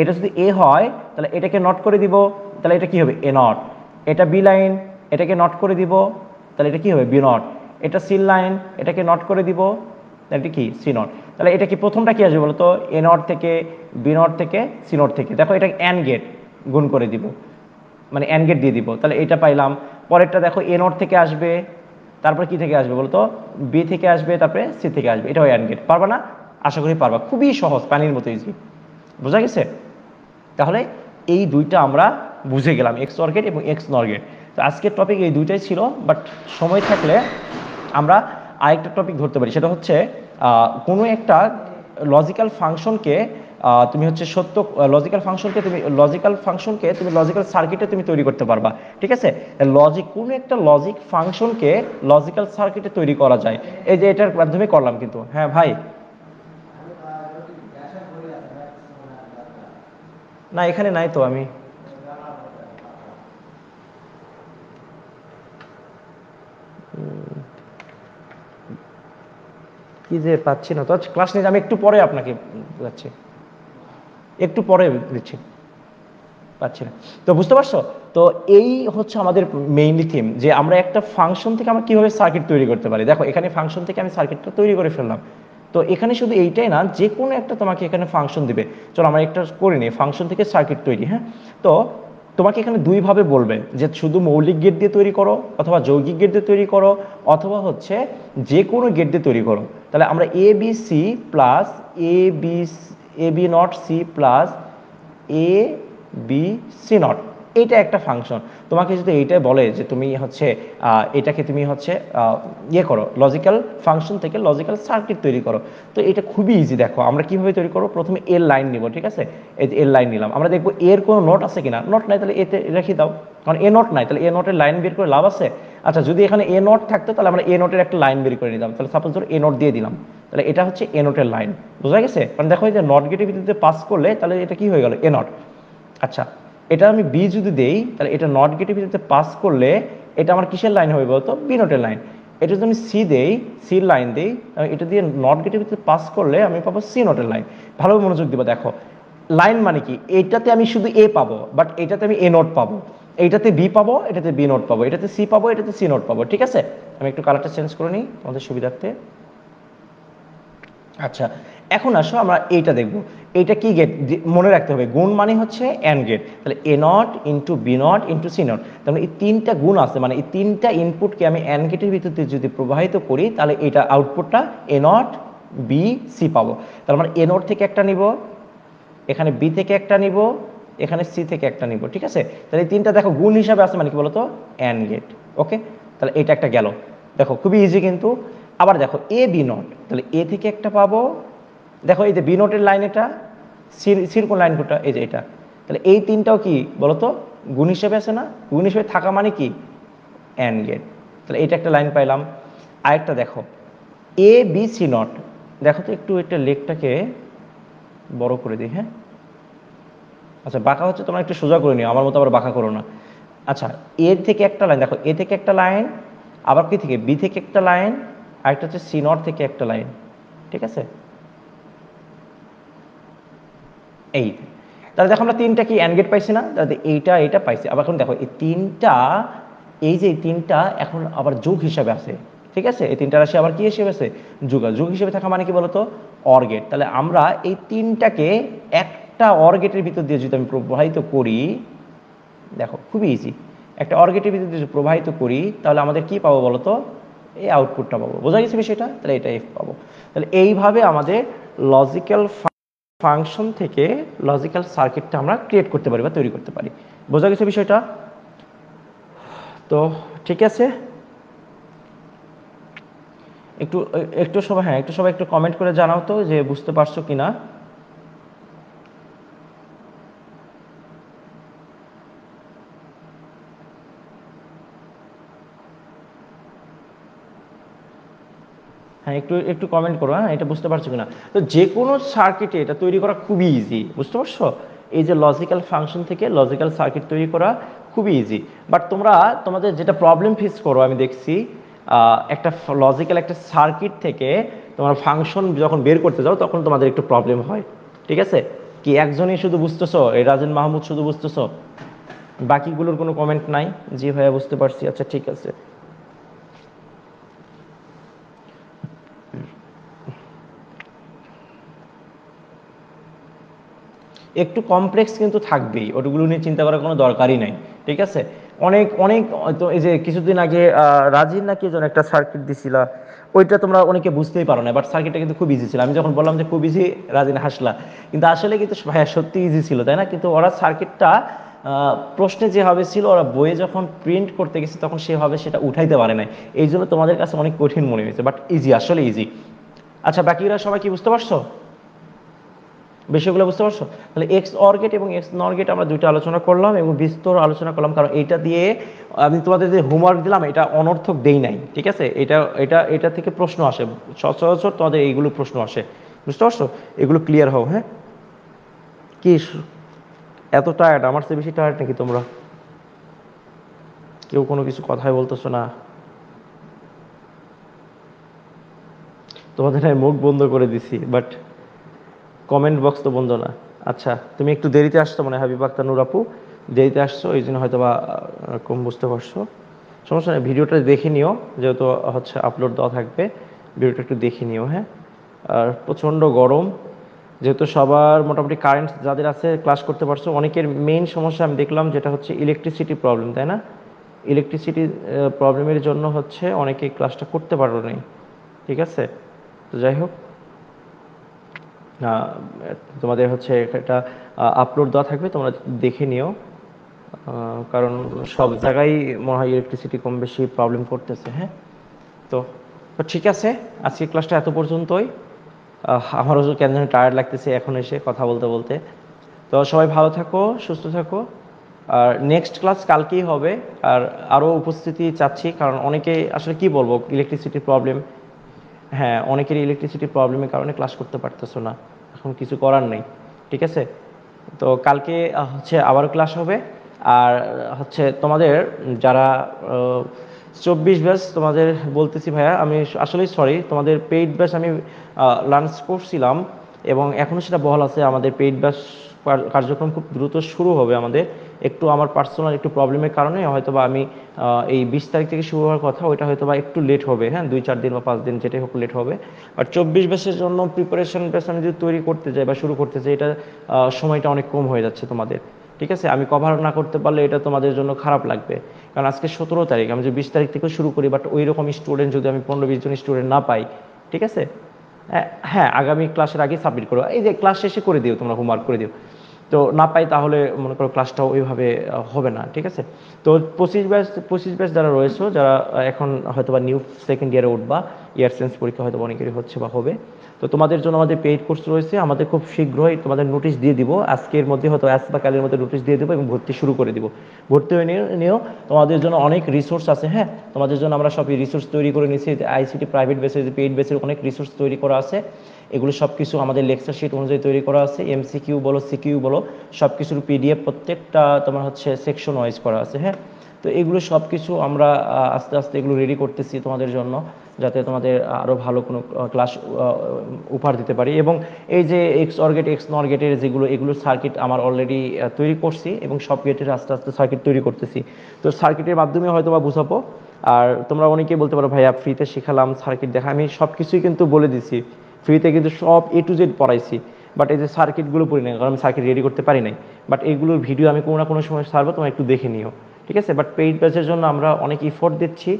এটা যদি এ হয় তাহলে এটাকে নোট করে দিব তাহলে এটা কি হবে এ নট এটা বি লাইন এটাকে নোট করে দিব তাহলে এটা কি হবে বি নট এটা সি লাইন এটাকে নোট করে দিব তাহলে এটা কি সি নট তাহলে এটা কি প্রথমটা কি আসবে বলতো এ নট থেকে বি নট থেকে সি নট থেকে দেখো এটা অ্যান গেট গুণ করে দিব মানে এন গেট দিয়ে দিব তাহলে এটা পাইলাম পরেরটা দেখো এ নট থেকে আসবে তারপরে কি থেকে আসবে বলতো বি থেকে আসবে তারপরে সি থেকে আসবে এটাও এন গেট পারবা না আশা করি পারবা খুবই সহজ পানির মতো ইজি বোঝা গেছে তাহলে এই দুইটা আমরা বুঝে গেলাম এক্স অর্গেট এবং এক্স নর্গেট তো আজকের টপিক এই দুইটাই ছিল বাট সময় থাকলে আমরা আরেকটা টপিক ধরতে পারি সেটা হচ্ছে কোনো একটা লজিক্যাল ফাংশনকে তুমি হচ্ছে সত্য লজিক্যাল ফাংশনকে তুমি লজিক্যাল ফাংশনকে তুমি লজিক্যাল সার্কিটে তুমি তৈরি করতে পারবা ঠিক আছে লজিক কোন একটা লজিক ফাংশনকে লজিক্যাল সার্কিটে তৈরি করা যায় এই যে এটার মাধ্যমে করলাম কিন্তু হ্যাঁ ভাই না এখানে নাই তো আমি কি যে পাচ্ছি না তো ক্লাস আচ্ছা, নিয়ে আমি একটু পরে আপনাকে যাচ্ছি একটু পরে দিচ্ছি পাচ্ছি না তো বুঝতে পারছো তো এই হচ্ছে আমাদের মেইনলি থিম যে আমরা একটা ফাংশন থেকে আমরা কিভাবে সার্কিট তৈরি করতে পারি দেখো এখানে ফাংশন থেকে আমি সার্কিটটা তৈরি করে ফেললাম তো এখানে শুধু এইটাই না যে কোনো একটা তোমাকে এখানে ফাংশন দিবে চলো আমরা একটা করে নিই ফাংশন থেকে সার্কিট তৈরি হ্যাঁ তো তোমাকে এখানে দুইভাবে বলবে যে শুধু মৌলিক গেট দিয়ে তৈরি করো অথবা যৌগিক গেট দিয়ে তৈরি করো অথবা হচ্ছে যে কোনো গেট দিয়ে তৈরি করো তাহলে আমরা A B C plus A B A B not C plus A B C not এটা একটা ফাংশন তোমাকে যদি এইটাই বলে যে তুমি হচ্ছে এটাকে তুমি হচ্ছে ইয়ে করো লজিক্যাল ফাংশন থেকে লজিক্যাল সার্কিট তৈরি করো তো এটা খুবই ইজি দেখো আমরা কিভাবে তৈরি করবো প্রথমে এর লাইন নিব ঠিক আছে এর লাইন নিলাম আমরা দেখবো এর কোনো নোট আছে কিনা নোট নাই তাহলে এতে রেখে দাও কারণ এ নট নাই তাহলে এ নোটের লাইন বের করে লাভ আছে আচ্ছা যদি এখানে এ নোট থাকতো তাহলে আমরা এ নোটের একটা লাইন বের করে নিতাম তাহলে সাপোজ ধরো এ নোট দিয়ে দিলাম তাহলে এটা হচ্ছে এ নোটের লাইন বোঝা গেছে মানে দেখো যে নট গেটের ভিত্তিতে পাস করলে তাহলে এটা কি হয়ে গেল এ নট আচ্ছা এটা আমি বি যদি দেই তাহলে এটা নট গেটের ভিত্তিতে পাস করলে এটা আমার কিসের লাইন হবে বলতো বি নোটের লাইন এটা যদি আমি সি দেই সি লাইন দেই এটা দিয়ে নট গেটের ভিতরে পাস করলে আমি পাবো সি নোটের লাইন ভালো মনোযোগ দিব দেখো লাইন মানে কি এটাতে আমি শুধু এ পাবো বাট এটাতে আমি এ নোট পাবো এইটাতে বি পাবো এটাতে বি নোট পাবো এটাতে সি পাবো এটাতে সি নোট পাবো ঠিক আছে আমি একটু কালারটা চেঞ্জ করে নিই আমাদের সুবিধার্থে আচ্ছা এখন আসো আমরা এইটা দেখব এইটা কি গেট মনে রাখতে হবে গুণ মানে হচ্ছে অ্যান্ড গেট তাহলে A not into B not into C not তাহলে এই তিনটা গুণ আছে মানে এই তিনটা ইনপুটকে আমি অ্যান্ড গেটের ভিতরে যদি প্রবাহিত করি তাহলে এটা আউটপুটটা এ নট বি সি পাবো তাহলে আমরা এ নট থেকে একটা নিব এখানে বি থেকে একটা নিব এখানে সি থেকে একটা নিব ঠিক আছে তাহলে এই তিনটা দেখো গুণ হিসাবে আছে মানে কি বলতো অ্যান্ড গেট ওকে তাহলে এটা একটা গেল দেখো খুবই ইজি কিন্তু আবার দেখো এ বি নট তাহলে এ থেকে একটা পাবো দেখো এই যে বি নটের লাইন এটা সির কোন লাইন কোটা এই যে এটা তাহলে এই তিনটাও কি বলতো গুণ হিসেবে আছে না গুণ হিসেবে থাকা মানে কি অ্যান্ড গেট তাহলে এটা একটা লাইন পাইলাম আরেকটা দেখো এ বি সি নট দেখো তো একটু একটা লেকটাকে বড় করে দিই হ্যাঁ আচ্ছা বাঁকা হচ্ছে তোমরা একটু সোজা করে নিও আমার মতো আবার বাঁকা করো না আচ্ছা এ থেকে একটা লাইন দেখো এ থেকে একটা লাইন আবার কি থেকে বি থেকে একটা লাইন আরেকটা হচ্ছে সিনর থেকে একটা লাইন ঠিক আছে এই তাহলে দেখো আমরা তিনটা কি অ্যানগেট পাইছি না তাহলে এইটা এটা পাইছি আবার এখন দেখো এই তিনটা এই যে তিনটা এখন আবার যুগ হিসাবে আছে ঠিক আছে এই তিনটা রাশি আবার কি হিসেবে আছে যুগ যুগ হিসেবে থাকা মানে কি বলতো অর্গেট তাহলে আমরা এই তিনটাকে একটা অর্গেটের ভিতর দিয়ে যদি আমি প্রবাহিত করি দেখো খুবই ইজি একটা অর্গেটের ভিতর দিয়ে প্রবাহিত করি তাহলে আমাদের কি পাবো বলতো এই আউটপুটটা পাবো বোঝা গেছে বিষয়টা তাহলে এটা এফ পাবো তাহলে এইভাবে আমাদের লজিক্যাল ফাংশন থেকে লজিক্যাল সার্কিটটা আমরা ক্রিয়েট করতে পারি বা তৈরি করতে পারি বোঝা গেছে বিষয়টা তো ঠিক আছে একটু একটু সবাই হ্যাঁ একটু সবাই একটু কমেন্ট করে জানাও তো যে বুঝতে পারছো কি না হ্যাঁ একটু একটু কমেন্ট করো হ্যাঁ এটা বুঝতে পারছো কিনা তো যে কোনো সার্কিটে এটা তৈরি করা খুবই ইজি বুঝতে পারছো এই যে লজিক্যাল ফাংশন থেকে লজিক্যাল সার্কিট তৈরি করা খুবই ইজি বাট তোমরা তোমাদের যেটা প্রবলেম ফেস করো আমি দেখছি একটা লজিক্যাল একটা সার্কিট থেকে তোমার ফাংশন যখন বের করতে যাও তখন তোমাদের একটু প্রবলেম হয় ঠিক আছে কি একজনই শুধু বুঝতেছো এই রাজেন মাহমুদ শুধু বুঝতেছো বাকিগুলোর কোনো কমেন্ট নাই জি ভাইয়া বুঝতে পারছি আচ্ছা ঠিক আছে একটু কমপ্লেক্স কিন্তু থাকবেই ওগুলো নিয়ে চিন্তা করার কোনো দরকারই নাই ঠিক আছে অনেক অনেক তো এই যে কিছুদিন আগে রাজির নাকি যেন একটা সার্কিট দিছিল ওইটা তোমরা অনেকে বুঝতেই পারো না বাট সার্কিটটা কিন্তু খুব ইজি ছিল আমি যখন বললাম যে খুব ইজি রাজিন হাসলা কিন্তু আসলে কিন্তু ভাইয়া সত্যি ইজি ছিল তাই না কিন্তু ওরা সার্কিটটা প্রশ্নে যেভাবে ছিল ওরা বইয়ে যখন প্রিন্ট করতে গেছে তখন সেভাবে সেটা উঠাইতে পারে না এই জন্য তোমাদের কাছে অনেক কঠিন মনে হয়েছে বাট ইজি আসলে ইজি আচ্ছা বাকিরা সবাই কি বুঝতে পারছো বিষয়গুলো বুঝতে পারছো তাহলে এক্স অর্গেট এবং এক্স নর্গেট আমরা দুইটা আলোচনা করলাম এবং বিস্তর আলোচনা করলাম কারণ এটা দিয়ে আমি তোমাদের যে হোমওয়ার্ক দিলাম এটা অনর্থক দেই নাই ঠিক আছে এটা এটা এটা থেকে প্রশ্ন আসে সচরাচর তোমাদের এইগুলো প্রশ্ন আসে বুঝতে পারছো এগুলো ক্লিয়ার হও হ্যাঁ কি এত টায়ার্ড আমার চেয়ে বেশি টায়ার্ড নাকি তোমরা কেউ কোনো কিছু কথাই বলতেছো না তোমাদের মুখ বন্ধ করে দিছি বাট কমেন্ট বক্স তো বন্ধ না আচ্ছা তুমি একটু দেরিতে আসছো মানে হাবিব আক্তার নুর আপু দেরিতে আসছো এই জন্য হয়তো বা কম বুঝতে পারছো সমস্যা নেই ভিডিওটা দেখে নিও যেহেতু হচ্ছে আপলোড দেওয়া থাকবে ভিডিওটা একটু দেখে নিও হ্যাঁ আর প্রচণ্ড গরম যেহেতু সবার মোটামুটি কারেন্ট যাদের আছে ক্লাস করতে পারছো অনেকের মেইন সমস্যা আমি দেখলাম যেটা হচ্ছে ইলেকট্রিসিটি প্রবলেম তাই না ইলেকট্রিসিটি প্রবলেমের জন্য হচ্ছে অনেকে ক্লাসটা করতে পারো নি ঠিক আছে তো যাই হোক তোমাদের হচ্ছে এটা আপলোড দেওয়া থাকবে তোমরা দেখে নিও কারণ সব জায়গায় মনে হয় ইলেকট্রিসিটি কম বেশি প্রবলেম করতেছে হ্যাঁ তো ঠিক আছে আজকে ক্লাসটা এত পর্যন্তই আমারও কেন যেন টায়ার্ড লাগতেছে এখন এসে কথা বলতে বলতে তো সবাই ভালো থাকো সুস্থ থাকো আর নেক্সট ক্লাস কালকেই হবে আর আরও উপস্থিতি চাচ্ছি কারণ অনেকে আসলে কি বলবো ইলেকট্রিসিটির প্রবলেম হ্যাঁ অনেকের ইলেকট্রিসিটির প্রবলেমের কারণে ক্লাস করতে পারতেছো না এখন কিছু করার নেই ঠিক আছে তো কালকে হচ্ছে আবার ক্লাস হবে আর হচ্ছে তোমাদের যারা চব্বিশ ব্যাচ তোমাদের বলতেছি ভাইয়া আমি আসলেই সরি তোমাদের পেইড ব্যাচ আমি লাঞ্চ করছিলাম এবং এখনও সেটা বহাল আছে আমাদের পেইড ব্যাচ কার্যক্রম খুব দ্রুত শুরু হবে আমাদের একটু আমার পার্সোনাল একটু প্রবলেমের কারণে হয়তো বা আমি এই বিশ তারিখ থেকে শুরু হওয়ার কথা ওইটা হয়তো বা একটু লেট হবে হ্যাঁ দুই চার দিন বা পাঁচ দিন যেটাই হোক লেট হবে আর চব্বিশ ব্যাচের জন্য প্রিপারেশন ব্যাচ আমি যদি তৈরি করতে যাই বা শুরু করতে চাই এটা সময়টা অনেক কম হয়ে যাচ্ছে তোমাদের ঠিক আছে আমি কভার না করতে পারলে এটা তোমাদের জন্য খারাপ লাগবে কারণ আজকে সতেরো তারিখ আমি যদি বিশ তারিখ থেকে শুরু করি বাট ওই রকম স্টুডেন্ট যদি আমি পনেরো বিশ জন স্টুডেন্ট না পাই ঠিক আছে হ্যাঁ, হ্যাঁ আগামী ক্লাসের আগে সাবমিট করো এই যে ক্লাস শেষে করে দিও তোমরা হোমওয়ার্ক করে দিও তো না পাই তাহলে মনে করো ক্লাসটাও ওইভাবে হবে না ঠিক আছে তো পঁচিশ ব্যাচ পঁচিশ ব্যাচ যারা রয়েছে যারা এখন হয়তো বা নিউ সেকেন্ড ইয়ারে উঠবা ইয়ার সেন্স পরীক্ষা হয়তো অনেকেরই হচ্ছে বা হবে তো তোমাদের জন্য আমাদের পেইড কোর্স রয়েছে আমাদের খুব শীঘ্রই তোমাদের নোটিশ দিয়ে দিব আজকের মধ্যে হয়তো আজ বা কালের মধ্যে নোটিশ দিয়ে দেবো এবং ভর্তি শুরু করে দিব ভর্তি হয়ে নিয়েও তোমাদের জন্য অনেক রিসোর্স আছে হ্যাঁ তোমাদের জন্য আমরা সবই রিসোর্স তৈরি করে নিয়েছি আইসিটি প্রাইভেট বেসে পেইড বেসের অনেক রিসোর্স তৈরি করা আছে এগুলো সব কিছু আমাদের লেকচার শিট অনুযায়ী তৈরি করা আছে এমসিকিউ বলো সিকিউ বলো সব কিছুর পিডিএফ প্রত্যেকটা তোমার হচ্ছে সেকশন ওয়াইজ করা আছে হ্যাঁ তো এগুলো সব কিছু আমরা আস্তে আস্তে এগুলো রেডি করতেছি তোমাদের জন্য যাতে তোমাদের আরও ভালো কোনো ক্লাস উপহার দিতে পারি এবং এই যে এক্স অর্গেট এক্স নর গেটের যেগুলো এগুলো সার্কিট আমার অলরেডি তৈরি করছি এবং সব গেটের আস্তে আস্তে সার্কিট তৈরি করতেছি তো সার্কিটের মাধ্যমে হয়তো বা বুঝাবো আর তোমরা অনেকেই বলতে পারো ভাইয়া ফ্রিতে শেখালাম সার্কিট দেখা আমি সব কিছুই কিন্তু বলে দিছি ফ্রিতে কিন্তু সব এ টু জেড পড়াইছি বাট এই যে সার্কিটগুলো পড়ি নাই কারণ আমি সার্কিট রেডি করতে পারি নাই বাট এইগুলোর ভিডিও আমি কোনো না কোনো সময় সারবো তোমার একটু দেখে নিও ঠিক আছে বাট পেইড ব্যাচের জন্য আমরা অনেক ইফোর্ট দিচ্ছি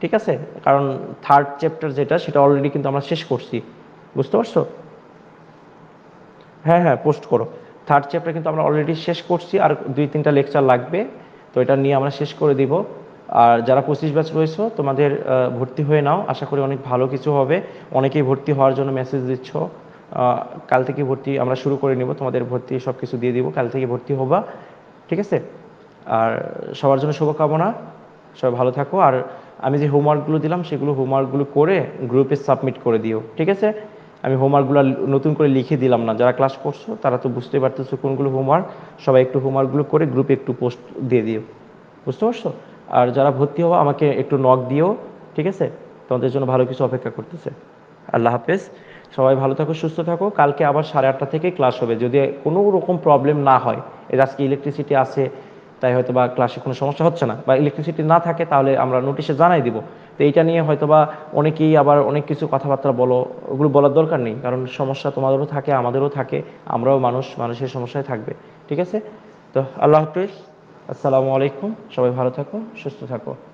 ঠিক আছে কারণ থার্ড চ্যাপ্টার যেটা সেটা অলরেডি কিন্তু আমরা শেষ করছি বুঝতে পারছো হ্যাঁ হ্যাঁ পোস্ট করো থার্ড চ্যাপ্টার কিন্তু আমরা অলরেডি শেষ করছি আর দুই তিনটা লেকচার লাগবে তো এটা নিয়ে আমরা শেষ করে দিব আর যারা পঁচিশ ব্যাচ রয়েছে তোমাদের ভর্তি হয়ে নাও আশা করি অনেক ভালো কিছু হবে অনেকেই ভর্তি হওয়ার জন্য মেসেজ দিচ্ছ কাল থেকে ভর্তি আমরা শুরু করে নেব তোমাদের ভর্তি সব কিছু দিয়ে দিব কাল থেকে ভর্তি হবা ঠিক আছে আর সবার জন্য শুভকামনা সবাই ভালো থাকো আর আমি যে হোমওয়ার্কগুলো দিলাম সেগুলো হোমওয়ার্কগুলো করে গ্রুপে সাবমিট করে দিও ঠিক আছে আমি হোমওয়ার্কগুলো নতুন করে লিখে দিলাম না যারা ক্লাস করছো তারা তো বুঝতে পারতেছো কোনগুলো হোমওয়ার্ক সবাই একটু হোমওয়ার্কগুলো করে গ্রুপে একটু পোস্ট দিয়ে দিও বুঝতে পারছো আর যারা ভর্তি হওয়া আমাকে একটু নক দিও ঠিক আছে তোমাদের জন্য ভালো কিছু অপেক্ষা করতেছে আল্লাহ হাফেজ সবাই ভালো থাকো সুস্থ থাকো কালকে আবার সাড়ে আটটা থেকে ক্লাস হবে যদি কোনো রকম প্রবলেম না হয় এর আজকে ইলেকট্রিসিটি আছে তাই হয়তো বা ক্লাসে কোনো সমস্যা হচ্ছে না বা ইলেকট্রিসিটি না থাকে তাহলে আমরা নোটিশে জানাই দিব তো এইটা নিয়ে হয়তো বা অনেকেই আবার অনেক কিছু কথাবার্তা বলো ওগুলো বলার দরকার নেই কারণ সমস্যা তোমাদেরও থাকে আমাদেরও থাকে আমরাও মানুষ মানুষের সমস্যায় থাকবে ঠিক আছে তো আল্লাহ হাফিজ আসসালামু আলাইকুম সবাই ভালো থাকো সুস্থ থাকো